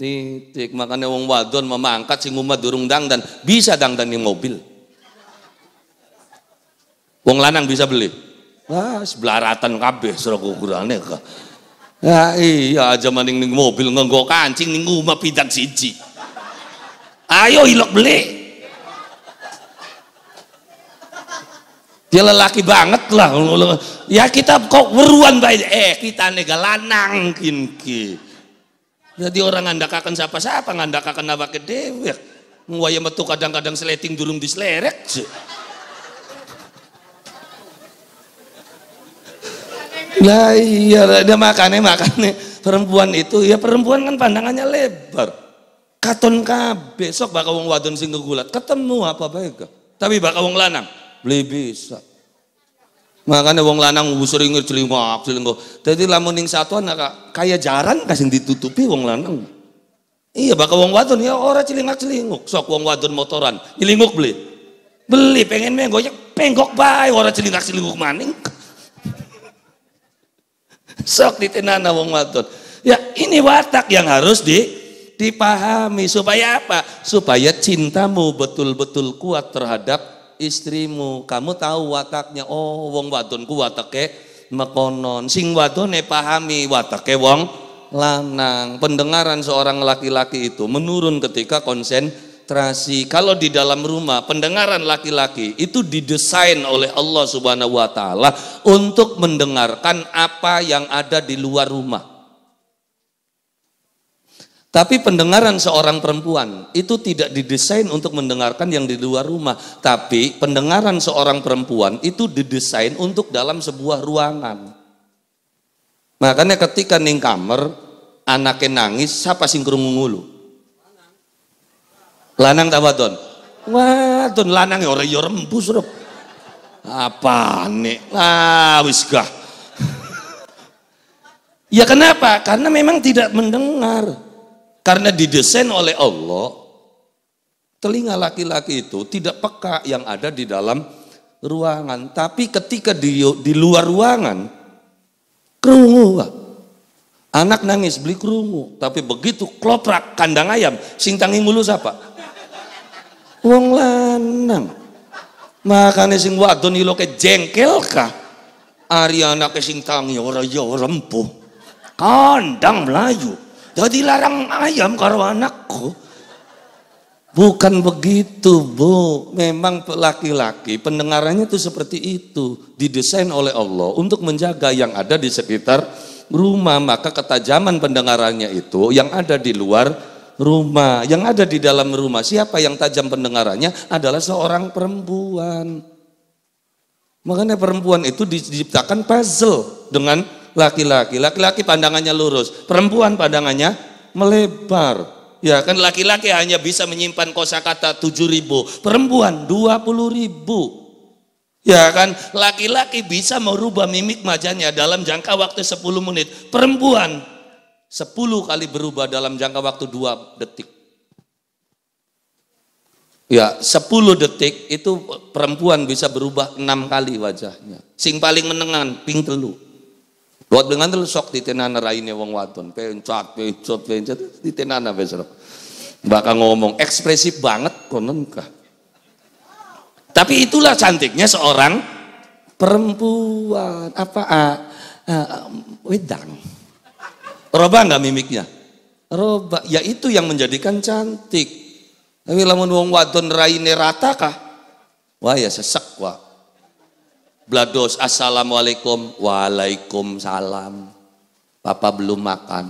titik. Makanya wong wadon memangkat sing umat durung dangdan, bisa dangdan di mobil. Wong lanang bisa beli. sebelah ratan kabeh sira kukurane kok. Nah, iya aja maning ning mobil ngenggo kancing ning omah siji. Ayo ilok beli. dia lelaki banget lah ya kita kok beruan baik eh kita nega lanang kinki jadi orang anda kakan siapa-siapa anda ngandakakan apa ke dewek nguaya ya metu kadang-kadang seleting durung dislerek Nah iya dia makannya, makannya. perempuan itu ya perempuan kan pandangannya lebar katon kabe, sok bakal wong wadon sing gulat. ketemu apa baik tapi bakal lanang beli bisa makanya wong lanang sering ngejelimak jelingko jadi lamun ning satuan kaya jarang kasih ditutupi wong lanang iya bakal wong wadon ya ora celingak jelinguk, sok wong wadon motoran jelinguk beli beli pengen menggoyak penggok bay, ora celingak jelinguk maning sok ditenana wong wadon ya ini watak yang harus di dipahami supaya apa supaya cintamu betul-betul kuat terhadap istrimu. Kamu tahu wataknya. Oh, wong wadonku watake mekonon. Sing wadone pahami watake wong lanang. Pendengaran seorang laki-laki itu menurun ketika konsentrasi. Kalau di dalam rumah, pendengaran laki-laki itu didesain oleh Allah Subhanahu wa taala untuk mendengarkan apa yang ada di luar rumah. Tapi pendengaran seorang perempuan itu tidak didesain untuk mendengarkan yang di luar rumah, tapi pendengaran seorang perempuan itu didesain untuk dalam sebuah ruangan. Makanya ketika ning kamar anaknya nangis, siapa sing kerungu ngulu? Lanang tak wadon? Wadon lanang ya ora ya rembus Apa nih? Ah wisgah. ya kenapa? Karena memang tidak mendengar. Karena didesain oleh Allah, telinga laki-laki itu tidak peka yang ada di dalam ruangan. Tapi ketika di, di luar ruangan, kerungu. Anak nangis, beli kerungu. Tapi begitu kloprak kandang ayam, sintangi mulu siapa? Wong lanang. Makanya sing wadon ke jengkel kah? Ariana ke sing tangi, ora ya rempuh. Kandang Melayu. Jadi larang ayam karo anakku. Bukan begitu, Bu. Memang laki-laki pendengarannya itu seperti itu, didesain oleh Allah untuk menjaga yang ada di sekitar rumah. Maka ketajaman pendengarannya itu yang ada di luar rumah, yang ada di dalam rumah. Siapa yang tajam pendengarannya adalah seorang perempuan. Makanya perempuan itu diciptakan puzzle dengan laki-laki. Laki-laki pandangannya lurus, perempuan pandangannya melebar. Ya kan laki-laki hanya bisa menyimpan kosakata 7000, perempuan 20000. Ya kan laki-laki bisa merubah mimik wajahnya dalam jangka waktu 10 menit, perempuan 10 kali berubah dalam jangka waktu 2 detik. Ya, 10 detik itu perempuan bisa berubah 6 kali wajahnya. Sing paling menengan, ping telu. Wad dengan sok di titinana raine wong waton, pencat, pencat, pencat, titinana besok. Bakal ngomong ekspresif banget konon kah. Tapi itulah cantiknya seorang perempuan. Apa ah, ah, wedang. Roba nggak mimiknya? Roba, ya itu yang menjadikan cantik. Tapi lamun wong wadon raine rata kah? Wah ya sesek wah. Blados, assalamualaikum. Waalaikumsalam. Papa belum makan.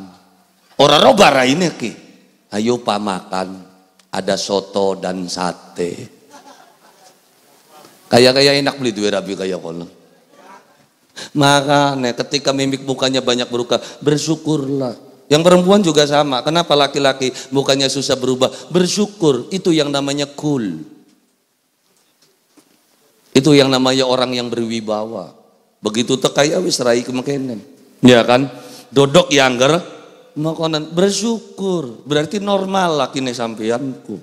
Orang robara ini ki. Ayo pak makan. Ada soto dan sate. Kayak kayak enak beli dua rabi kaya Maka Makanya ketika mimik mukanya banyak berubah, bersyukurlah. Yang perempuan juga sama. Kenapa laki-laki mukanya susah berubah? Bersyukur. Itu yang namanya cool. Itu yang namanya orang yang berwibawa. Begitu tekaya wis rai kemekenen. Ya kan? Dodok yang ya, ger makanan bersyukur. Berarti normal lakine sampeyanku.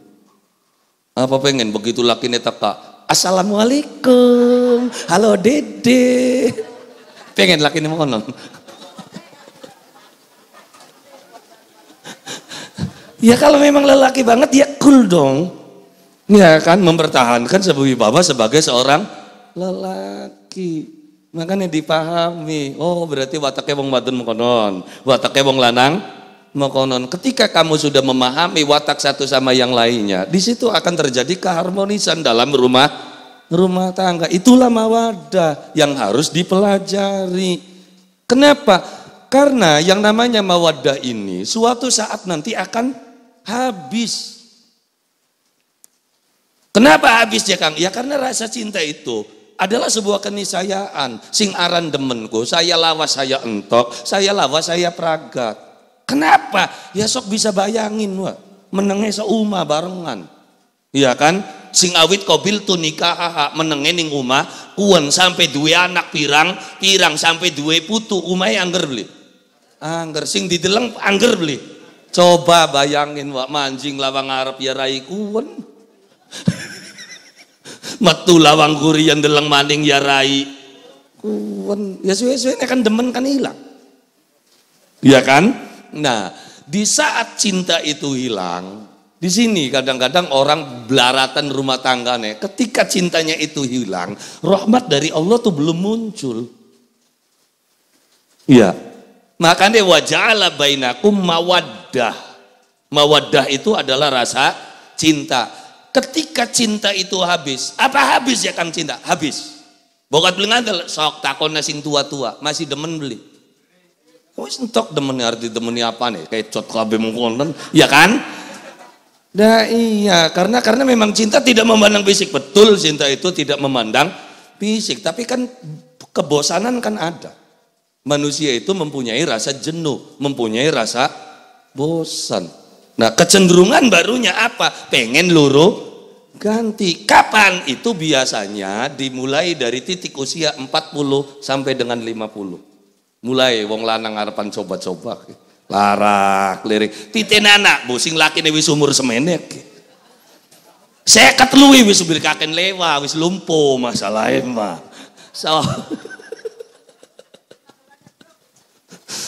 Apa pengen begitu lakine teka? Assalamualaikum. Halo Dede. Pengen lakine makanan. ya kalau memang lelaki banget ya cool dong. Ya kan mempertahankan sebagai wibawa sebagai seorang lelaki. Makanya dipahami. Oh berarti wataknya wong wadon mengkonon. Wataknya wong lanang mengkonon. Ketika kamu sudah memahami watak satu sama yang lainnya, di situ akan terjadi keharmonisan dalam rumah rumah tangga. Itulah mawadah yang harus dipelajari. Kenapa? Karena yang namanya mawadah ini suatu saat nanti akan habis. Kenapa habisnya Kang? Ya karena rasa cinta itu adalah sebuah keniscayaan. Sing aran demenku, saya lawas saya entok, saya lawas saya pragat. Kenapa? Ya sok bisa bayangin wa. Menenge seuma barengan. Iya kan? Sing awit kobil tu nikah menenge ning uma, kuan sampai dua anak pirang, pirang sampai dua putu, umai angger beli. Angger sing dideleng angger beli. Coba bayangin wa manjing lawang Arab ya rai kuen. metu lawang yang deleng maning ya rai kuwen ya suwe-suwe kan demen kan hilang ya kan nah di saat cinta itu hilang di sini kadang-kadang orang belaratan rumah tangganya. Ketika cintanya itu hilang, rahmat dari Allah tuh belum muncul. Ya, Makanya waja'ala bainakum mawaddah. Mawaddah itu adalah rasa cinta ketika cinta itu habis, apa habis ya kang cinta? Habis. Bokat beli ngandel, sok takon sing tua-tua, masih demen beli. Oh, wis entok demen arti demen apa nih? Kayak cot kabe mengkonon, ya kan? Nah iya, karena karena memang cinta tidak memandang fisik. Betul cinta itu tidak memandang fisik, tapi kan kebosanan kan ada. Manusia itu mempunyai rasa jenuh, mempunyai rasa bosan. Nah, kecenderungan barunya apa? Pengen luruh ganti. Kapan? Itu biasanya dimulai dari titik usia 40 sampai dengan 50. Mulai wong lanang harapan coba-coba. Larak, lirik. Titen anak, busing laki wis umur semenek. Saya ketelui wis bir kaken lewa, wis lumpuh masalahnya mah. So,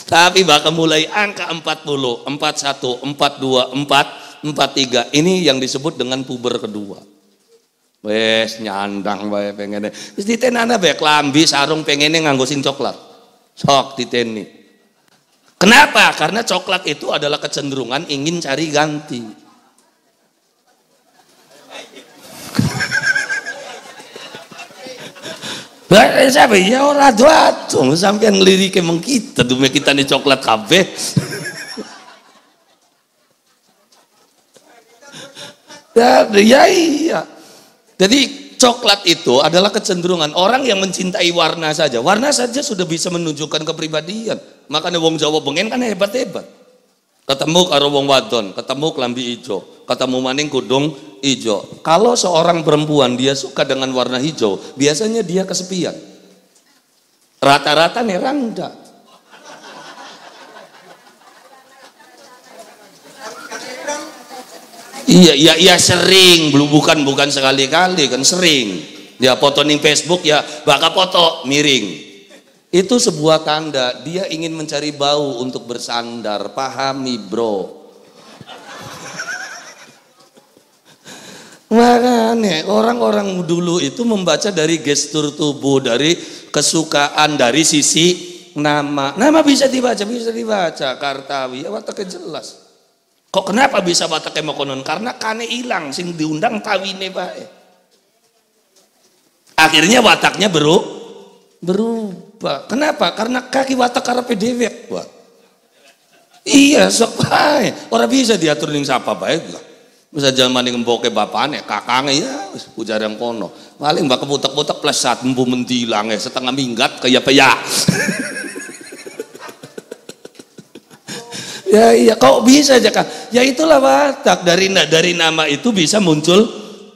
Tapi bakal mulai angka 40, 41, 42, 4, 43. Ini yang disebut dengan puber kedua. Wes nyandang bae pengennya. Wis diten ana bae klambi sarung pengennya nganggosin coklat. Sok diteni. Kenapa? Karena coklat itu adalah kecenderungan ingin cari ganti. Eh, siapa? Ya orang doatung. Sampai lirik emang kita. Dumnya kita nih coklat kafe. Ya, ya iya. Jadi coklat itu adalah kecenderungan orang yang mencintai warna saja. Warna saja sudah bisa menunjukkan kepribadian. Makanya wong Jawa bengen kan hebat-hebat. Ketemu karo wong wadon, ketemu klambi ijo, ketemu maning kudung hijau. Kalau seorang perempuan dia suka dengan warna hijau, biasanya dia kesepian. Rata-rata nerang enggak. Iya, iya, iya sering, belum bukan bukan sekali-kali kan sering. Dia ya, foto di Facebook ya bakal foto miring. Itu sebuah tanda dia ingin mencari bau untuk bersandar. Pahami, Bro. Makanya orang-orang dulu itu membaca dari gestur tubuh, dari kesukaan, dari sisi nama. Nama bisa dibaca, bisa dibaca. Kartawi, ya wataknya jelas. Kok kenapa bisa wataknya makonon? Karena kane hilang, sing diundang tawine bae. Akhirnya wataknya beru, berubah. Kenapa? Karena kaki watak karena dewek, Iya, sok bae. Orang bisa diatur ning sapa baik lah. Bisa jaman bawa ke bapaknya kakangnya ya ujar yang kono. Paling mbak plus saat mbu mendilang mentilang ya, setengah minggat kayak ya, apa ya. Oh. ya iya kok bisa aja kak? ya itulah watak dari dari nama itu bisa muncul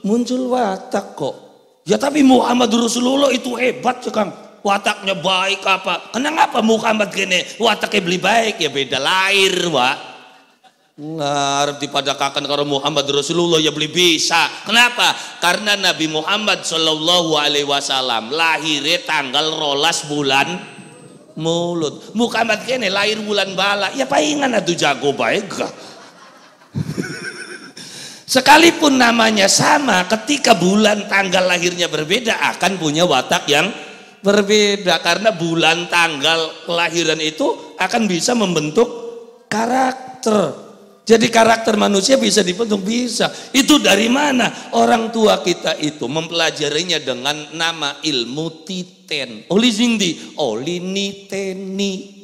muncul watak kok ya tapi Muhammad Rasulullah itu hebat ya kang wataknya baik apa kenapa Muhammad gini wataknya beli baik ya beda lahir Wak ngarep nah, dipadakakan karo Muhammad Rasulullah ya beli bisa kenapa karena Nabi Muhammad Shallallahu Alaihi Wasallam lahir tanggal rolas bulan mulut Muhammad kene lahir bulan bala ya palingan atuh jago baik sekalipun namanya sama ketika bulan tanggal lahirnya berbeda akan punya watak yang berbeda karena bulan tanggal kelahiran itu akan bisa membentuk karakter jadi karakter manusia bisa dibentuk bisa. Itu dari mana? Orang tua kita itu mempelajarinya dengan nama ilmu titen. Oli zindi, oli niteni.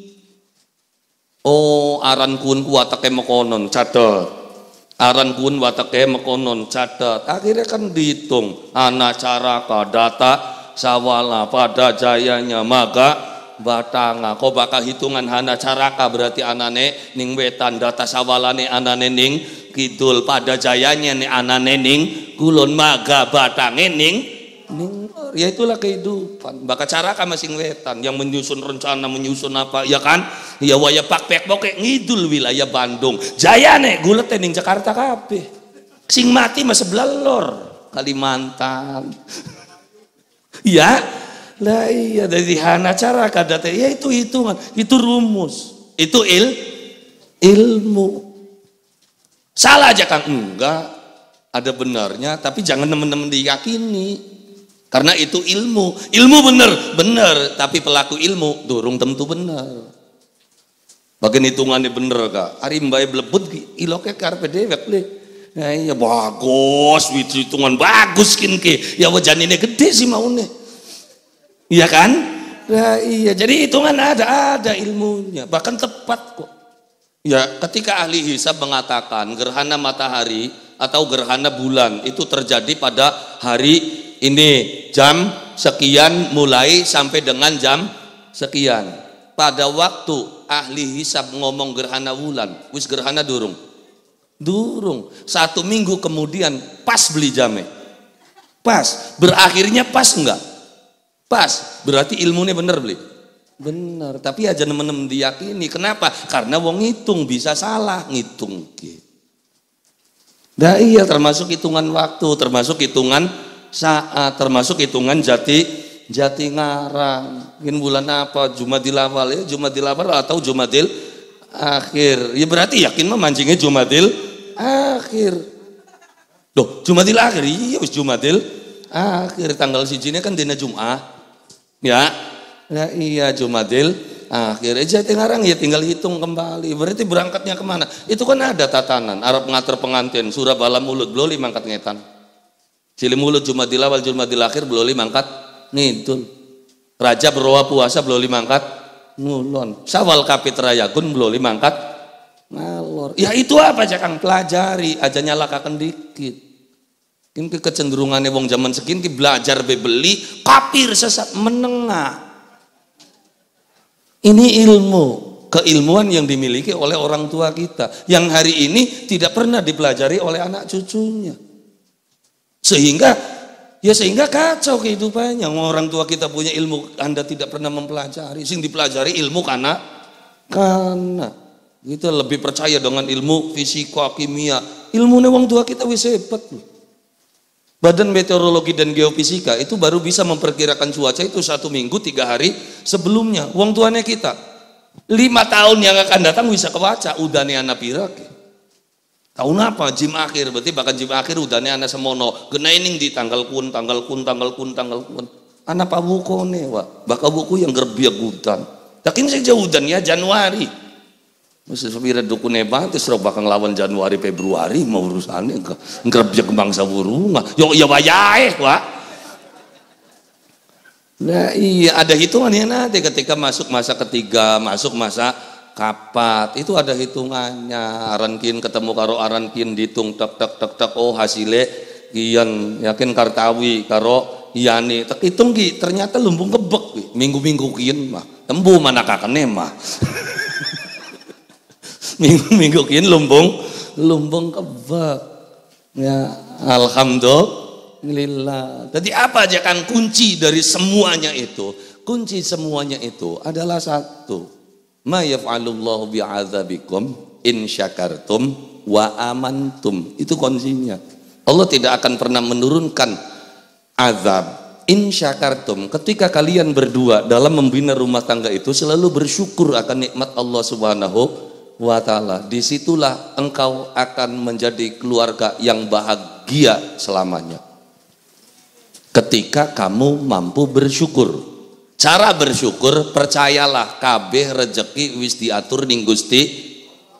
Oh, aran kun watake mekonon cadat. Aran kun watake mekonon cadat. Akhirnya kan dihitung anak cara data sawala pada jayanya maka batanga kau bakal hitungan hana caraka berarti anane ning wetan data sawalane anane ning kidul pada jayanya nih anane ning kulon maga batange ning ning ya itulah kehidupan bakal caraka masing wetan yang menyusun rencana menyusun apa ya kan ya waya pak pek boke ngidul wilayah Bandung jayane gulet ning Jakarta kape sing mati mas sebelah Kalimantan ya lah iya dari hana cara kadate ya itu hitungan, itu rumus, itu il ilmu. Salah aja Kang enggak, ada benarnya tapi jangan teman-teman diyakini. Karena itu ilmu. Ilmu benar, benar, tapi pelaku ilmu durung tentu benar. Bagian hitungannya bener kak. Hari mbae blebut iloknya karpe dewek le. Nah, ya bagus, hitungan bagus kinke. Ya wajan ini gede sih mau Iya kan? Nah, iya. Jadi hitungan ada, ada ilmunya. Bahkan tepat kok. Ya, ketika ahli hisab mengatakan gerhana matahari atau gerhana bulan itu terjadi pada hari ini jam sekian mulai sampai dengan jam sekian. Pada waktu ahli hisab ngomong gerhana bulan, wis gerhana durung. Durung. Satu minggu kemudian pas beli jame. Pas. Berakhirnya pas enggak? Pas, berarti ilmunya bener beli. Bener, tapi aja nemen-nemen diyakini. Kenapa? Karena wong ngitung bisa salah ngitung. Gitu. Nah iya termasuk hitungan waktu, termasuk hitungan saat, termasuk hitungan jati jati ngarang. Mungkin bulan apa? Jumadil awal ya, Jumadil awal atau Jumadil akhir. Ya berarti yakin memancingnya mancingnya Jumadil akhir. Loh, Jumadil akhir? Iya, Jumadil akhir tanggal sijine kan dina Jumat. Ya, ya iya Jumadil akhir. Iya, jadi ngarang ya tinggal hitung kembali. Berarti berangkatnya kemana? Itu kan ada tatanan. Arab ngatur pengantin, surah balam mulut, beloli angkat ngetan. Cili mulut Jumadil awal, Jumadil akhir, beloli mangkat ngintun Raja berwa puasa, beloli angkat ngulon. Sawal kapit belum beloli angkat ngalor. Ya itu apa aja pelajari, aja nyalakakan dikit. Ini kecenderungannya wong zaman sekin belajar bebeli kapir sesat menengah. Ini ilmu, keilmuan yang dimiliki oleh orang tua kita yang hari ini tidak pernah dipelajari oleh anak cucunya. Sehingga ya sehingga kacau kehidupannya. Orang tua kita punya ilmu, Anda tidak pernah mempelajari. Sing dipelajari ilmu karena karena kita lebih percaya dengan ilmu fisika, kimia. Ilmu wong tua kita wis hebat loh. Badan Meteorologi dan Geofisika itu baru bisa memperkirakan cuaca itu satu minggu tiga hari sebelumnya. Uang tuannya kita lima tahun yang akan datang bisa kebaca nih anak pirak. Tahun apa? Jim akhir berarti bahkan jim akhir nih anak semono genaining di tanggal kun tanggal kun tanggal kun tanggal kun. Anak pabuku nih wak. bakal buku yang gerbiak hutan. Tapi saya jauh ya Januari. Mesti sepira duku nebang itu serok bakang lawan Januari Februari mau urusannya enggak ngerebjek bangsa burung yo iya bayai wa eh, nah iya ada hitungannya nanti ketika masuk masa ketiga masuk masa kapat itu ada hitungannya arankin ketemu karo arankin ditung, tek tek tek tek oh hasilnya kian yakin kartawi karo yani tek hitung ki ternyata lumbung kebek minggu minggu kian mah tembu mana kakak mah minggu-minggu kini lumbung lumbung kebak ya alhamdulillah jadi apa aja kan kunci dari semuanya itu kunci semuanya itu adalah satu ma yaf'alullahu bi'adzabikum in syakartum wa amantum itu kuncinya Allah tidak akan pernah menurunkan azab in syakartum ketika kalian berdua dalam membina rumah tangga itu selalu bersyukur akan nikmat Allah Subhanahu wa taala. Disitulah engkau akan menjadi keluarga yang bahagia selamanya. Ketika kamu mampu bersyukur. Cara bersyukur percayalah kabeh rejeki wis diatur ning Gusti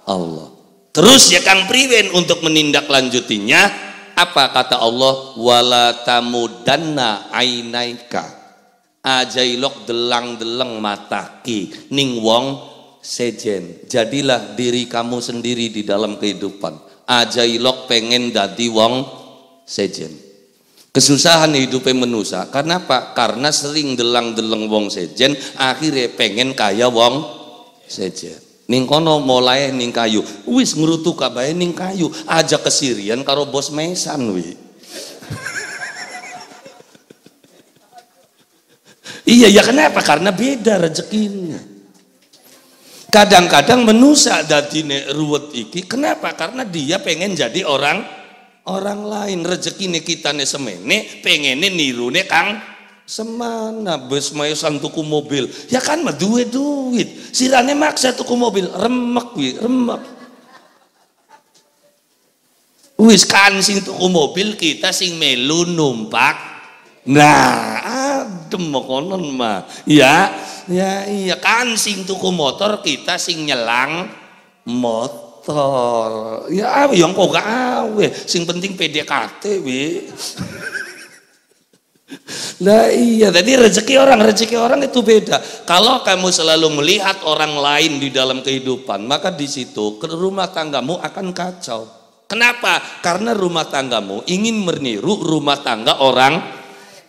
Allah. Terus ya kang priwen untuk menindaklanjutinya apa kata Allah wala tamudanna ainaika ajailok delang delang mataki ning wong sejen. Jadilah diri kamu sendiri di dalam kehidupan. Ajailok pengen dadi wong sejen. Kesusahan hidupnya menusa. Karena apa? Karena sering delang-deleng wong sejen, akhirnya pengen kaya wong sejen. Ning kono mulai ning kayu. Wis ngurutu kabaya ning kayu. Aja kesirian karo bos mesan wi. iya ya kenapa? Karena beda rezekinya kadang-kadang menusa dadine ruwet iki kenapa karena dia pengen jadi orang orang lain kita kitane semene niru nih kang semana nah, bes mayusan tuku mobil ya kan mah duit duit sirane maksa tuku mobil remek wi remek wis kan sing tuku mobil kita sing melu numpak Nah, adem konon mah. Ya, ya iya kan sing tuku motor kita sing nyelang motor. Ya awe yang kok gak awe, sing penting PDKT we. Nah iya tadi rezeki orang rezeki orang itu beda. Kalau kamu selalu melihat orang lain di dalam kehidupan, maka di situ rumah tanggamu akan kacau. Kenapa? Karena rumah tanggamu ingin meniru rumah tangga orang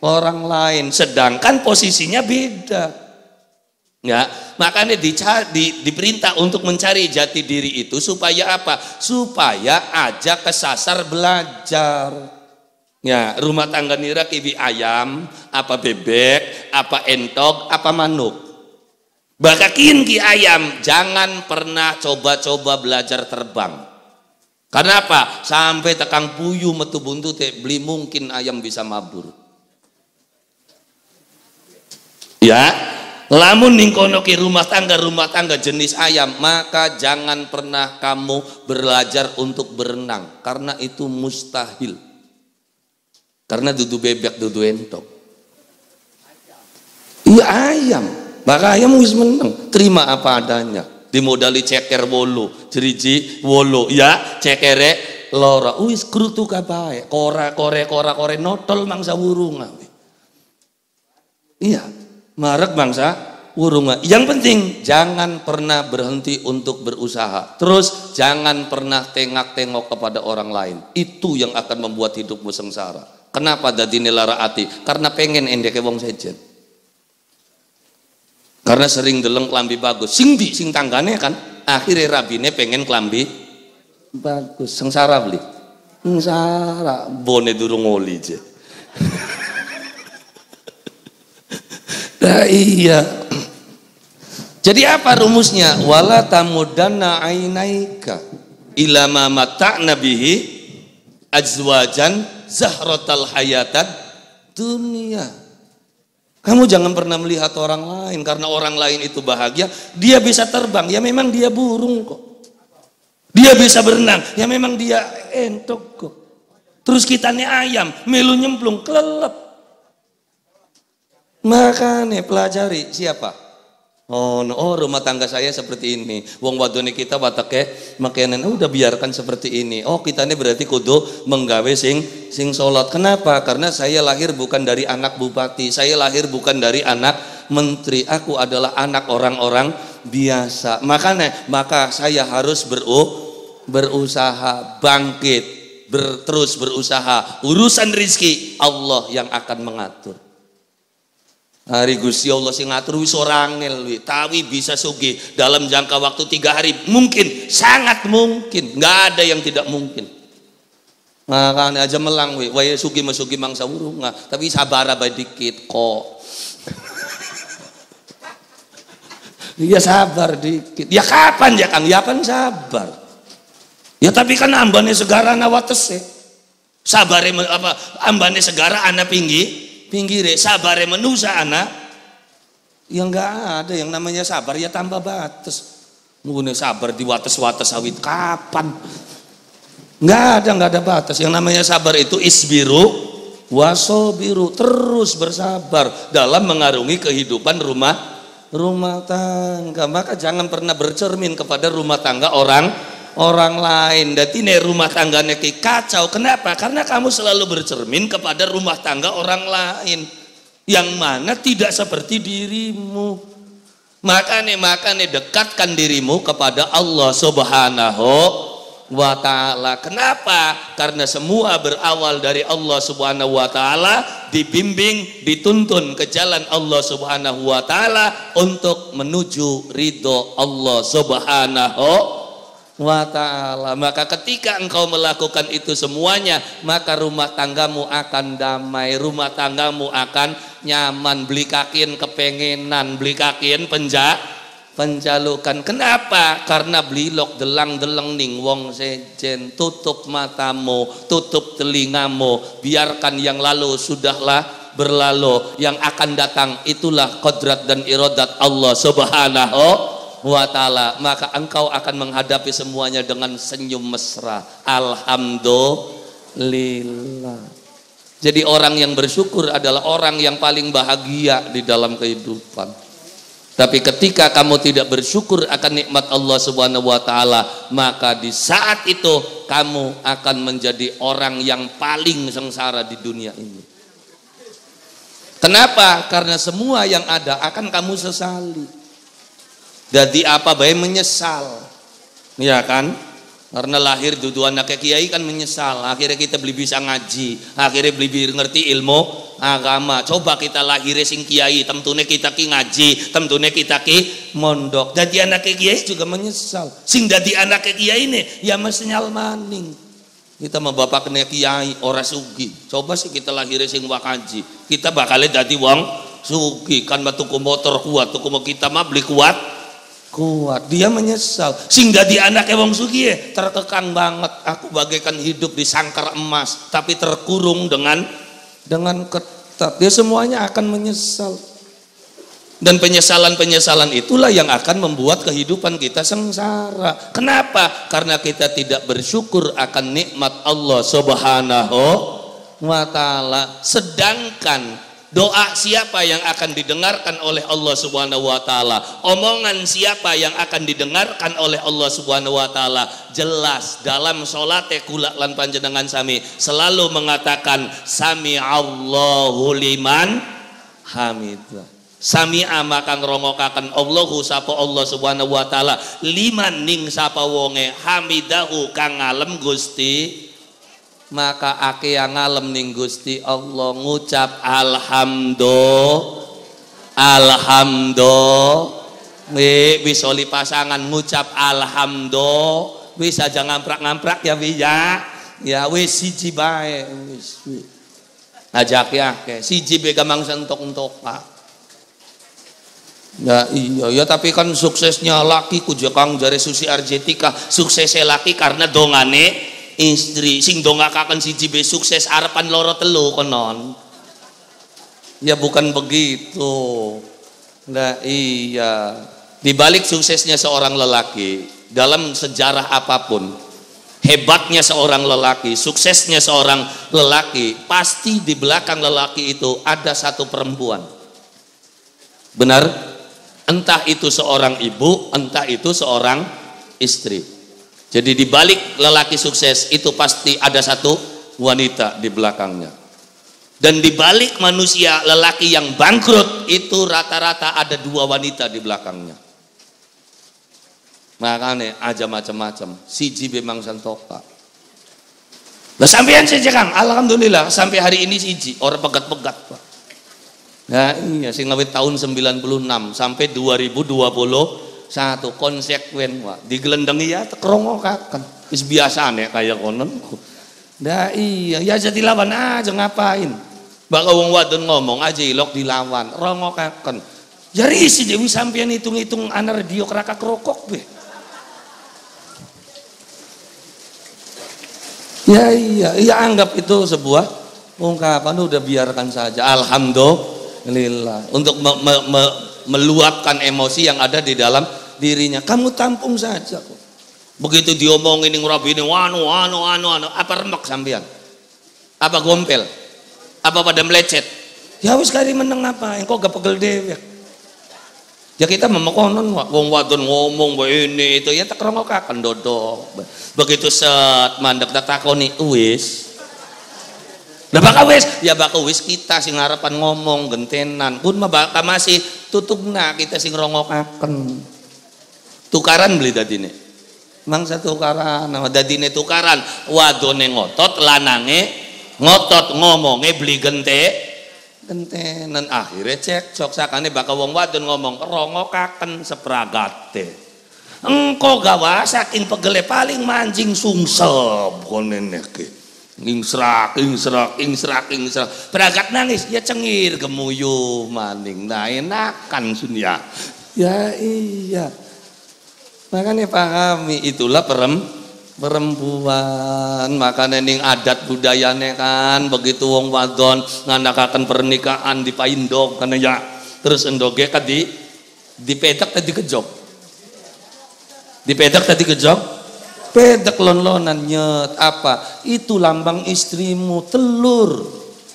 orang lain. Sedangkan posisinya beda. Ya, makanya dicari, di, diperintah untuk mencari jati diri itu supaya apa? Supaya aja kesasar belajar. Ya, rumah tangga nira kibi ayam, apa bebek, apa entok, apa manuk. Bakakin ki ayam, jangan pernah coba-coba belajar terbang. Karena apa? Sampai tekang puyuh metu buntu, beli mungkin ayam bisa mabur ya lamun ningkonoki rumah tangga rumah tangga jenis ayam maka jangan pernah kamu belajar untuk berenang karena itu mustahil karena dudu bebek dudu entok iya ayam maka ayam wis menang terima apa adanya dimodali ceker wolo jeriji wolo ya cekere lora wis kerutu kabae kora kore kora kore notol mangsa burung iya marek bangsa urunga. Yang penting jangan pernah berhenti untuk berusaha. Terus jangan pernah tengak-tengok kepada orang lain. Itu yang akan membuat hidupmu sengsara. Kenapa jadi nilara ati? Karena pengen endeke kebong saja. Karena sering deleng kelambi bagus. Sing di sing tanggane kan akhirnya rabine pengen kelambi bagus. Sengsara beli. Sengsara bone durung oli je. iya. Jadi apa rumusnya? Wala tamudanna ainaika ila ma nabihi. Azwajan zahratal hayatad dunia. Kamu jangan pernah melihat orang lain karena orang lain itu bahagia, dia bisa terbang, ya memang dia burung kok. Dia bisa berenang, ya memang dia entok kok. Terus kita nih ayam, melu nyemplung, kelelep. Makanya pelajari siapa? Oh, no. oh rumah tangga saya seperti ini. Wong wadone kita watake oh, udah biarkan seperti ini. Oh kita ini berarti kudu menggawe sing sing solat. Kenapa? Karena saya lahir bukan dari anak bupati. Saya lahir bukan dari anak menteri. Aku adalah anak orang-orang biasa. Makanya maka saya harus beru berusaha bangkit, ber, terus berusaha. Urusan rizki Allah yang akan mengatur. Hari Gusti Allah sing ngatur wis ora angel Tawi bisa sugih dalam jangka waktu tiga hari. Mungkin, sangat mungkin. Nggak ada yang tidak mungkin. Makanya nah, aja melang wi. Waya sugi masugi mangsa urung nggak. Ah. Tapi sabar abah dikit kok. Iya sabar dikit. Ya kapan ya Kang? Ya kan sabar. Ya tapi kan ambane segara nawatese. Sabare apa ambane segara anak pinggir pinggire sabare menusa anak yang enggak ada yang namanya sabar ya tambah batas nunggu sabar di wates-wates awit kapan enggak ada enggak ada batas yang namanya sabar itu isbiru waso biru terus bersabar dalam mengarungi kehidupan rumah rumah tangga maka jangan pernah bercermin kepada rumah tangga orang orang lain. Jadi nih rumah tangganya ki kacau. Kenapa? Karena kamu selalu bercermin kepada rumah tangga orang lain yang mana tidak seperti dirimu. Maka nih, maka nih dekatkan dirimu kepada Allah Subhanahu wa taala. Kenapa? Karena semua berawal dari Allah Subhanahu wa taala, dibimbing, dituntun ke jalan Allah Subhanahu wa taala untuk menuju ridho Allah Subhanahu wa ta'ala. Maka ketika engkau melakukan itu semuanya, maka rumah tanggamu akan damai, rumah tanggamu akan nyaman, beli kakin kepengenan, beli kakin penja, penjalukan. Kenapa? Karena beli lok delang-deleng ning wong sejen, tutup matamu, tutup telingamu, biarkan yang lalu sudahlah berlalu yang akan datang itulah kodrat dan irodat Allah subhanahu wa taala, maka engkau akan menghadapi semuanya dengan senyum mesra. Alhamdulillah. Jadi orang yang bersyukur adalah orang yang paling bahagia di dalam kehidupan. Tapi ketika kamu tidak bersyukur akan nikmat Allah Subhanahu wa taala, maka di saat itu kamu akan menjadi orang yang paling sengsara di dunia ini. Kenapa? Karena semua yang ada akan kamu sesali. Jadi apa baik menyesal. Ya kan? Karena lahir dudu anak kiai kan menyesal. Akhirnya kita beli bisa ngaji, akhirnya beli bisa ngerti ilmu agama. Coba kita lahir sing kiai, tentunya kita ki ngaji, tentunya kita ki mondok. Jadi anak kiai juga menyesal. Sing jadi anak kiai ini ya mesenyal maning. Kita mau bapak kena kiai, ora sugi. Coba sih kita lahir sing wakaji. Kita bakalnya jadi wong sugi kan batu motor kuat, tuku mau kita mah beli kuat kuat dia menyesal sehingga di anak ewang sugie ya, terkekang banget aku bagaikan hidup di sangkar emas tapi terkurung dengan dengan ketat dia semuanya akan menyesal dan penyesalan-penyesalan itulah yang akan membuat kehidupan kita sengsara kenapa? karena kita tidak bersyukur akan nikmat Allah subhanahu wa ta'ala sedangkan Doa siapa yang akan didengarkan oleh Allah Subhanahu wa taala? Omongan siapa yang akan didengarkan oleh Allah Subhanahu wa taala? Jelas dalam salat kula lan panjenengan sami selalu mengatakan sami Allahu liman hamidah. Sami amakan rongokakan Allahu sapa Allah Subhanahu wa taala liman ning sapa wonge hamidahu kang alam Gusti maka Aki yang ngalem ning Gusti Allah ngucap alhamdulillah alhamdulillah Nih, bisa li pasangan ngucap alhamdulillah wis aja ngamprak-ngamprak ya wih ya ya wis siji bae wis ajak ya ke siji be sentok-entok Pak Ya iya ya tapi kan suksesnya laki ku jari Susi Arjetika suksesnya laki karena dongane istri sing dongakaken siji be sukses arepan loro telu konon ya bukan begitu nah iya dibalik suksesnya seorang lelaki dalam sejarah apapun hebatnya seorang lelaki suksesnya seorang lelaki pasti di belakang lelaki itu ada satu perempuan benar entah itu seorang ibu entah itu seorang istri jadi di balik lelaki sukses itu pasti ada satu wanita di belakangnya. Dan di balik manusia lelaki yang bangkrut itu rata-rata ada dua wanita di belakangnya. Makanya aja macam-macam. Siji memang santoka. Lah sampean sih Kang, alhamdulillah sampai hari ini siji orang pegat-pegat, Pak. Nah, iya sing ngawit tahun 96 sampai 2020 satu konsekuen anu, wah digelendengi ya terongok kakan is biasa aneh kayak konon dah iya ya jadi lawan aja ngapain bakal wong wadon ngomong aja ilok dilawan rongo kakan jari ya isi dewi sampean hitung-hitung anar diok raka kerokok be ya iya iya anggap itu sebuah ungkapan udah biarkan saja alhamdulillah untuk meluapkan emosi yang ada di dalam dirinya. Kamu tampung saja kok. Begitu diomongin yang rabi ini, wanu, wanu, wanu, wano. Apa remek sambian? Apa gompel? Apa pada melecet? Ya wis kari meneng apa? Engkau gak pegel dewi? Ya kita memekonon wong wadon ngomong bahwa ini itu ya tak akan dodok. Begitu set mandek tak takoni wis Nah bakal wis, ya bakal wis kita sing harapan ngomong gentenan. Pun mah bakal masih tutup nak kita sing akan Tukaran beli nih dadine. Mangsa tukaran, nah, nih tukaran, wadone ngotot, lanange ngotot ngomongnya beli gente gentenan akhirnya cek cok sakane bakal wong wadon ngomong rongok akan sepragate. engkau gawa saking pegele paling mancing sungsel bukan iki. Ingsrak, ingsrak, ingsrak, ingsrak. Berangkat nangis, ya cengir, gemuyu, maning. Nah enakan sunya. Ya iya. Makanya pahami itulah perempuan perempuan makanya ini adat budayanya kan begitu wong wadon nganakakan pernikahan di paindok karena ya terus endoge kan di di petak tadi kejok di petak tadi kejok Pedek lon-lonan nyet apa? Itu lambang istrimu telur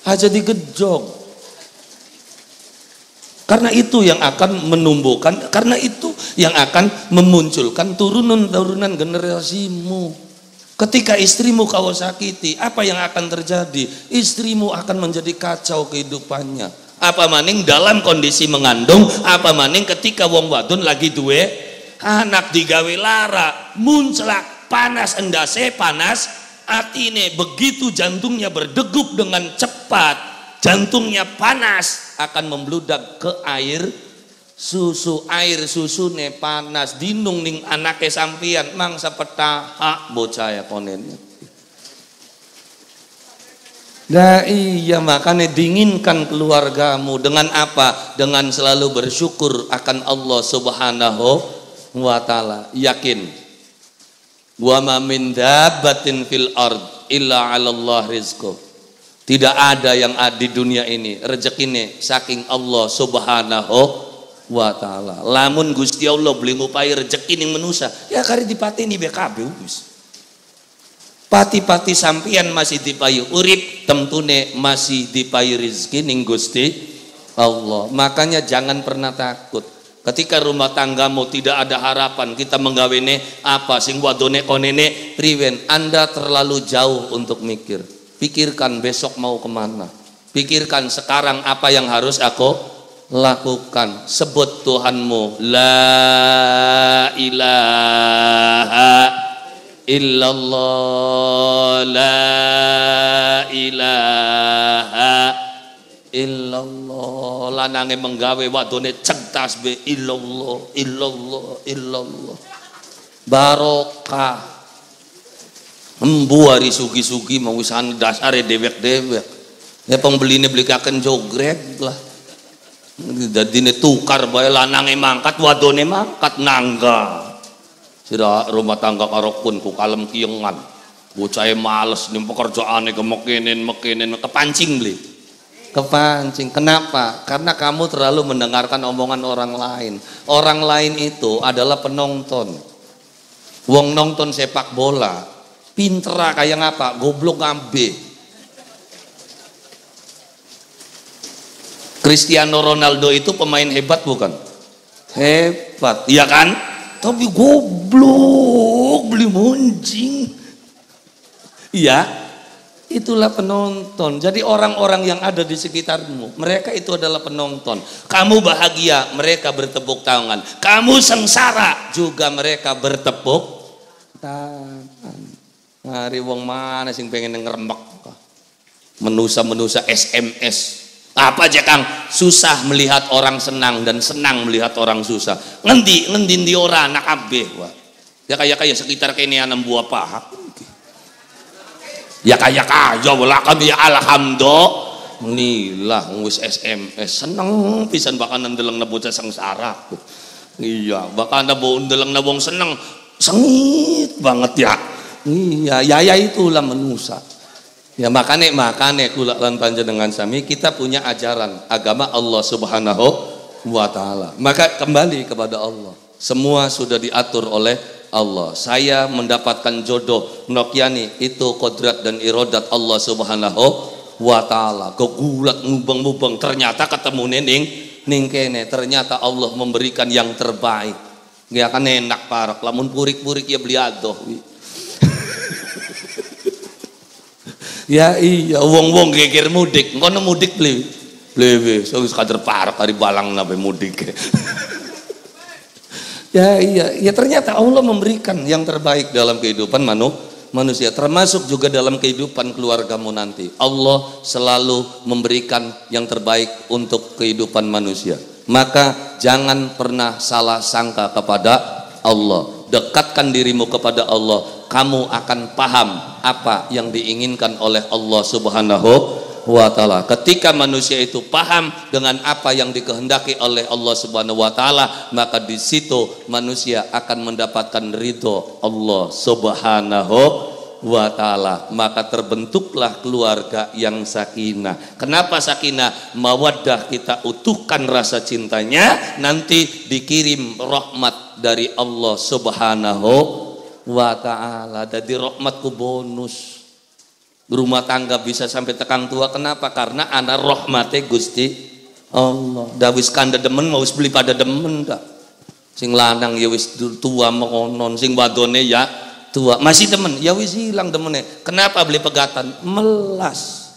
aja digejog. Karena itu yang akan menumbuhkan, karena itu yang akan memunculkan turunan-turunan generasimu. Ketika istrimu kau sakiti, apa yang akan terjadi? Istrimu akan menjadi kacau kehidupannya. Apa maning dalam kondisi mengandung, apa maning ketika wong wadon lagi duwe anak digawe lara, muncul panas endase panas atine begitu jantungnya berdegup dengan cepat jantungnya panas akan membludak ke air susu air susu ne panas dinung ning anake sampian mangsa hak bocah ya konen Nah iya makanya dinginkan keluargamu dengan apa? Dengan selalu bersyukur akan Allah subhanahu wa ta'ala. Yakin Wa ma min dabbatin fil ard illa 'ala Allah rizquh. Tidak ada yang ada di dunia ini rezeki ini saking Allah Subhanahu wa taala. Lamun Gusti Allah beli ngupai rezeki ning manusia ya kari dipateni ini kabeh wis. pati-pati sampian masih dipayu urip temtune masih dipayu rizki ning Gusti Allah makanya jangan pernah takut Ketika rumah tanggamu tidak ada harapan, kita menggawene apa sing wadone konene riwen. Anda terlalu jauh untuk mikir. Pikirkan besok mau kemana. Pikirkan sekarang apa yang harus aku lakukan. Sebut Tuhanmu. La ilaha illallah. La ilaha illallah lanange menggawe wadone ceng be illallah illallah illallah barokah embu sugi-sugi mau wisan dasar dewek-dewek ya ini beli kaken jogrek lah jadi ini tukar lanang lanange mangkat wadone mangkat nangga sira rumah tangga karo pun ku kalem kiengan bocah males nih pekerjaane kemekinin mekinin kepancing beli kepancing. Kenapa? Karena kamu terlalu mendengarkan omongan orang lain. Orang lain itu adalah penonton. Wong nonton sepak bola, pintera ah kayak ngapa? Goblok ngambe. Cristiano Ronaldo itu pemain hebat bukan? Hebat, iya kan? Tapi goblok beli muncing. Iya, itulah penonton. Jadi orang-orang yang ada di sekitarmu, mereka itu adalah penonton. Kamu bahagia, mereka bertepuk tangan. Kamu sengsara, juga mereka bertepuk tangan. Hari wong mana sih pengen ngerembak? Menusa-menusa SMS. Apa aja Kang? Susah melihat orang senang dan senang melihat orang susah. Ngendi, ngendi orang orang anak abe. Wah. Ya kayak kayak sekitar ini anak buah paha ya kayak aja wala kami ya alhamdulillah ngus SMS seneng pisan bakal deleng na bocah sengsara iya bakal na na wong seneng sengit banget ya iya yaya ya itulah manusia ya makane makane kula lan panjenengan sami kita punya ajaran agama Allah Subhanahu wa taala maka kembali kepada Allah semua sudah diatur oleh Allah. Saya mendapatkan jodoh Nokiani itu kodrat dan irodat Allah Subhanahu wa taala. Kegulat ngubeng mubeng ternyata ketemu Neneng ning kene ternyata Allah memberikan yang terbaik. Gak akan enak parok lamun purik-purik ya beli adoh. ya iya wong-wong geger mudik, ngono mudik beli. Beli, beli. so parok hari balang nabe mudik. Ya iya, ya ternyata Allah memberikan yang terbaik dalam kehidupan manusia, termasuk juga dalam kehidupan keluargamu nanti. Allah selalu memberikan yang terbaik untuk kehidupan manusia. Maka jangan pernah salah sangka kepada Allah. Dekatkan dirimu kepada Allah, kamu akan paham apa yang diinginkan oleh Allah Subhanahu wa taala. Ketika manusia itu paham dengan apa yang dikehendaki oleh Allah Subhanahu wa taala, maka di situ manusia akan mendapatkan ridho Allah Subhanahu wa taala maka terbentuklah keluarga yang sakinah kenapa sakinah mawaddah kita utuhkan rasa cintanya nanti dikirim rahmat dari Allah Subhanahu wa taala jadi rahmatku bonus rumah tangga bisa sampai tekan tua kenapa karena anak rahmate Gusti Allah dah wis kanda demen mau beli pada demen gak sing lanang ya wis tua mengonon sing wadone ya tua masih demen ya wis hilang demene kenapa beli pegatan melas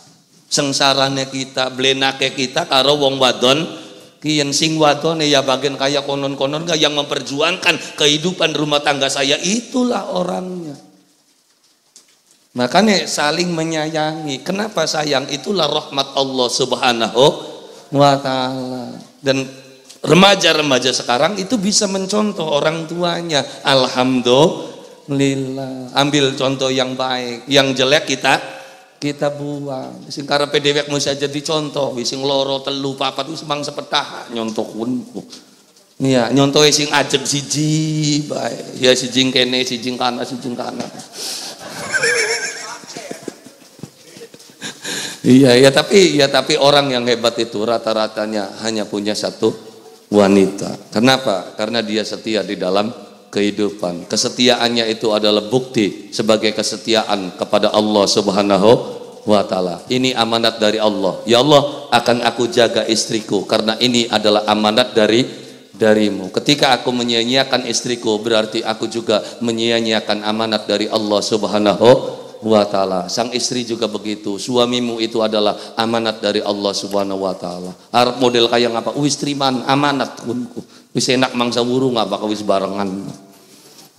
sengsarane kita nake kita karo wong wadon kian sing wadone ya bagian kaya konon-konon gak yang memperjuangkan kehidupan rumah tangga saya itulah orangnya Makanya saling menyayangi. Kenapa sayang? Itulah rahmat Allah Subhanahu wa taala. Dan remaja-remaja sekarang itu bisa mencontoh orang tuanya. Alhamdulillah. Ambil contoh yang baik, yang jelek kita kita buang. Sing karepe dhewek mesti jadi contoh, sing loro telu papat wis mang sepetah nyontoh Iya, nyontoh sing ajeg siji bae. Ya sijing kene, sijing kana, sijing kana. Iya, ya tapi ya tapi orang yang hebat itu rata-ratanya hanya punya satu wanita. Kenapa? Karena dia setia di dalam kehidupan. Kesetiaannya itu adalah bukti sebagai kesetiaan kepada Allah Subhanahu wa taala. Ini amanat dari Allah. Ya Allah, akan aku jaga istriku karena ini adalah amanat dari darimu. Ketika aku menyia-nyiakan istriku, berarti aku juga menyia-nyiakan amanat dari Allah Subhanahu wa taala. Sang istri juga begitu. Suamimu itu adalah amanat dari Allah Subhanahu wa taala. Arab model kayak apa? Wis triman amanat kunku. Wis enak mangsa burung apa wis barengan.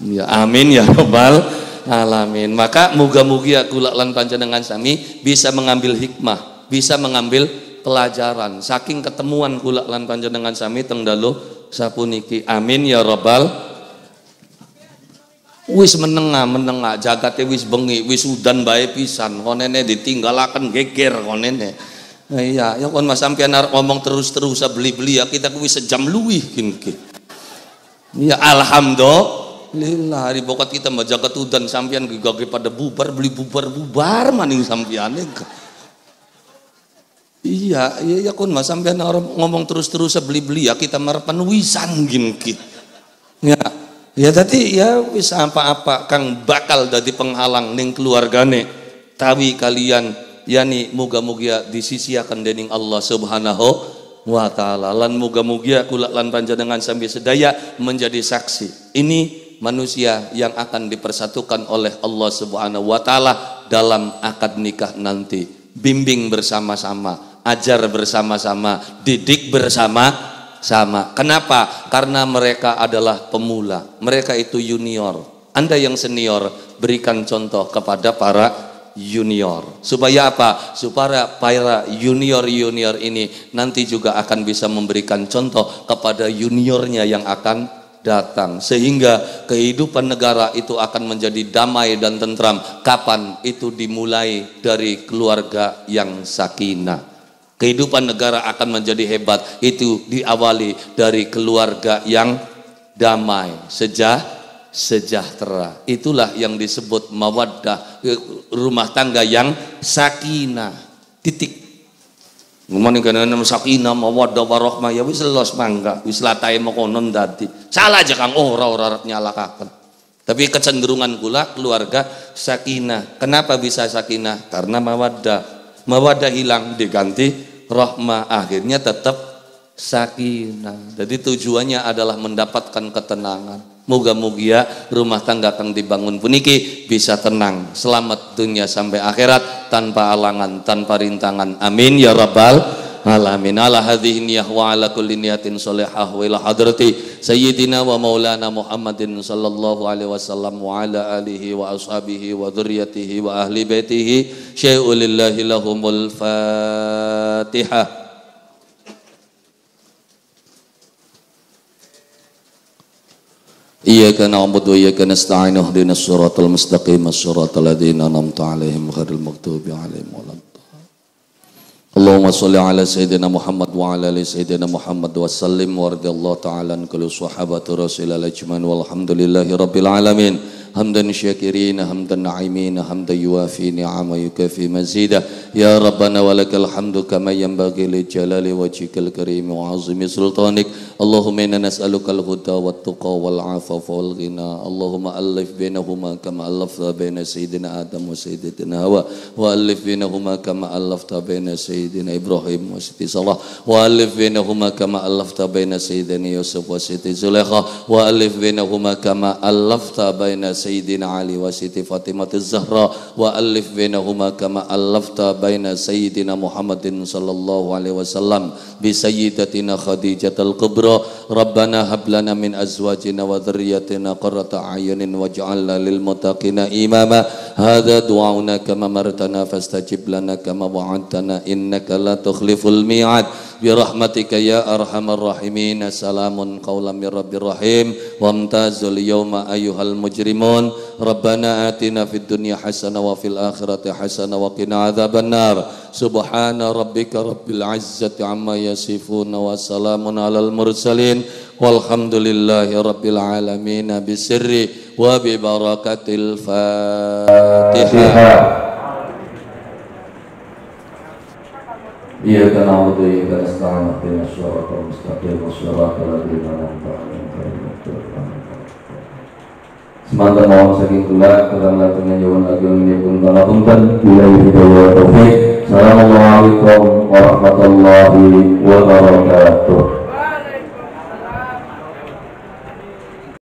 Ya amin ya robbal alamin. Maka moga mugi aku lan panjenengan sami bisa mengambil hikmah, bisa mengambil pelajaran saking ketemuan kula lan panjenengan sami teng dalu sapuniki. Amin ya robbal wis menengah menengah jagate wis bengi wis udan bae pisan konene ditinggalakan geger konene nah, iya ya kon mas sampean ngomong terus-terus beli-beli ya kita kuwi sejam luwih kinki iya alhamdulillah hari bokat kita mbak jagat udan sampean gegage pada bubar beli bubar-bubar maning sampean iya iya ya kon mas sampean orang ngomong terus-terus beli-beli ya kita marepan wisan gin ya Ya tadi ya wis apa-apa kang bakal jadi penghalang ning keluargane. Tawi kalian yani muga-muga akan dening Allah Subhanahu wa taala. Lan moga muga kula lan panjenengan sambil sedaya menjadi saksi. Ini manusia yang akan dipersatukan oleh Allah Subhanahu wa taala dalam akad nikah nanti. Bimbing bersama-sama, ajar bersama-sama, didik bersama sama. Kenapa? Karena mereka adalah pemula. Mereka itu junior. Anda yang senior, berikan contoh kepada para junior. Supaya apa? Supaya para junior-junior ini nanti juga akan bisa memberikan contoh kepada juniornya yang akan datang. Sehingga kehidupan negara itu akan menjadi damai dan tentram. Kapan? Itu dimulai dari keluarga yang sakinah. Kehidupan negara akan menjadi hebat. Itu diawali dari keluarga yang damai, sejah, sejahtera. Itulah yang disebut mawaddah, rumah tangga yang sakinah. Titik. Ngomongin kena sakinah, mawaddah, warahmah, ya wis los mangga, wis latai konon dadi. Salah aja kang, oh ora nyala nyalakakan. Tapi kecenderungan pula keluarga sakinah. Kenapa bisa sakinah? Karena mawaddah mawadah hilang diganti rahmah akhirnya tetap sakinah jadi tujuannya adalah mendapatkan ketenangan Moga-moga rumah tangga kang dibangun puniki bisa tenang, selamat dunia sampai akhirat tanpa alangan, tanpa rintangan. Amin ya rabbal العالمين على هذه النية وعلى كل نية صالحة وإلى حضرة سيدنا ومولانا محمد صلى الله عليه وسلم وعلى آله وأصحابه وذريته وأهل بيته شيء لله لهم الفاتحة إياك نعبد وإياك نستعين اهدنا الصراط المستقيم الصراط الذين أنعمت عليهم غير المغضوب عليهم ولا Allahumma salli ala sayyidina Muhammad wa ala ali sayyidina Muhammad wa sallim wa radiyallahu ta'ala an kulli sahabati rasulil ajman walhamdulillahi rabbil alamin hamdan syakirin hamdan na'imin hamdan yuafi ni'ama yukafi mazidah يا ربنا ولك الحمد كما ينبغي لجلال وجهك الكريم وعظيم سلطانك اللهم إنا نسألك الهدى والتقى والعفاف والغنى اللهم ألف بينهما كما ألفت بين سيدنا آدم وسيدنا هوا وألف بينهما كما ألفت بين سيدنا إبراهيم وسيدي صلاح وألف بينهما كما ألفت بين سيدنا يوسف وسيدي زليخة وألف بينهما كما ألفت بين سيدنا علي وسيدي فاطمة الزهراء وألف بينهما كما ألفت بين بين سيدنا محمد صلى الله عليه وسلم بسيدتنا خديجة القبرى ربنا هب لنا من أزواجنا وذريتنا قرة أعين واجعلنا للمتقين إماما هذا دعونا كما مرتنا فاستجب لنا كما وعدتنا إنك لا تخلف الميعاد birahmatika ya arhamar rahimin assalamun qawlam min rabbir rahim wa amtazul yawma ayyuhal mujrimun rabbana atina fid dunya hasanah wa fil akhirati hasanah wa qina adzabannar subhana rabbika rabbil izzati amma yasifun wa salamun alal mursalin walhamdulillahi rabbil alamin bisirri wa bi barakatil fatihah إياك نعبد وإياك نستعين اهدنا الصراط المستقيم الصراط الذين أنعمت عليهم غير المغضوب Semantan mohon saking gelak Kurang latung yang lagi Menyebun kala punten Bila hidayah taufik Assalamualaikum warahmatullahi wabarakatuh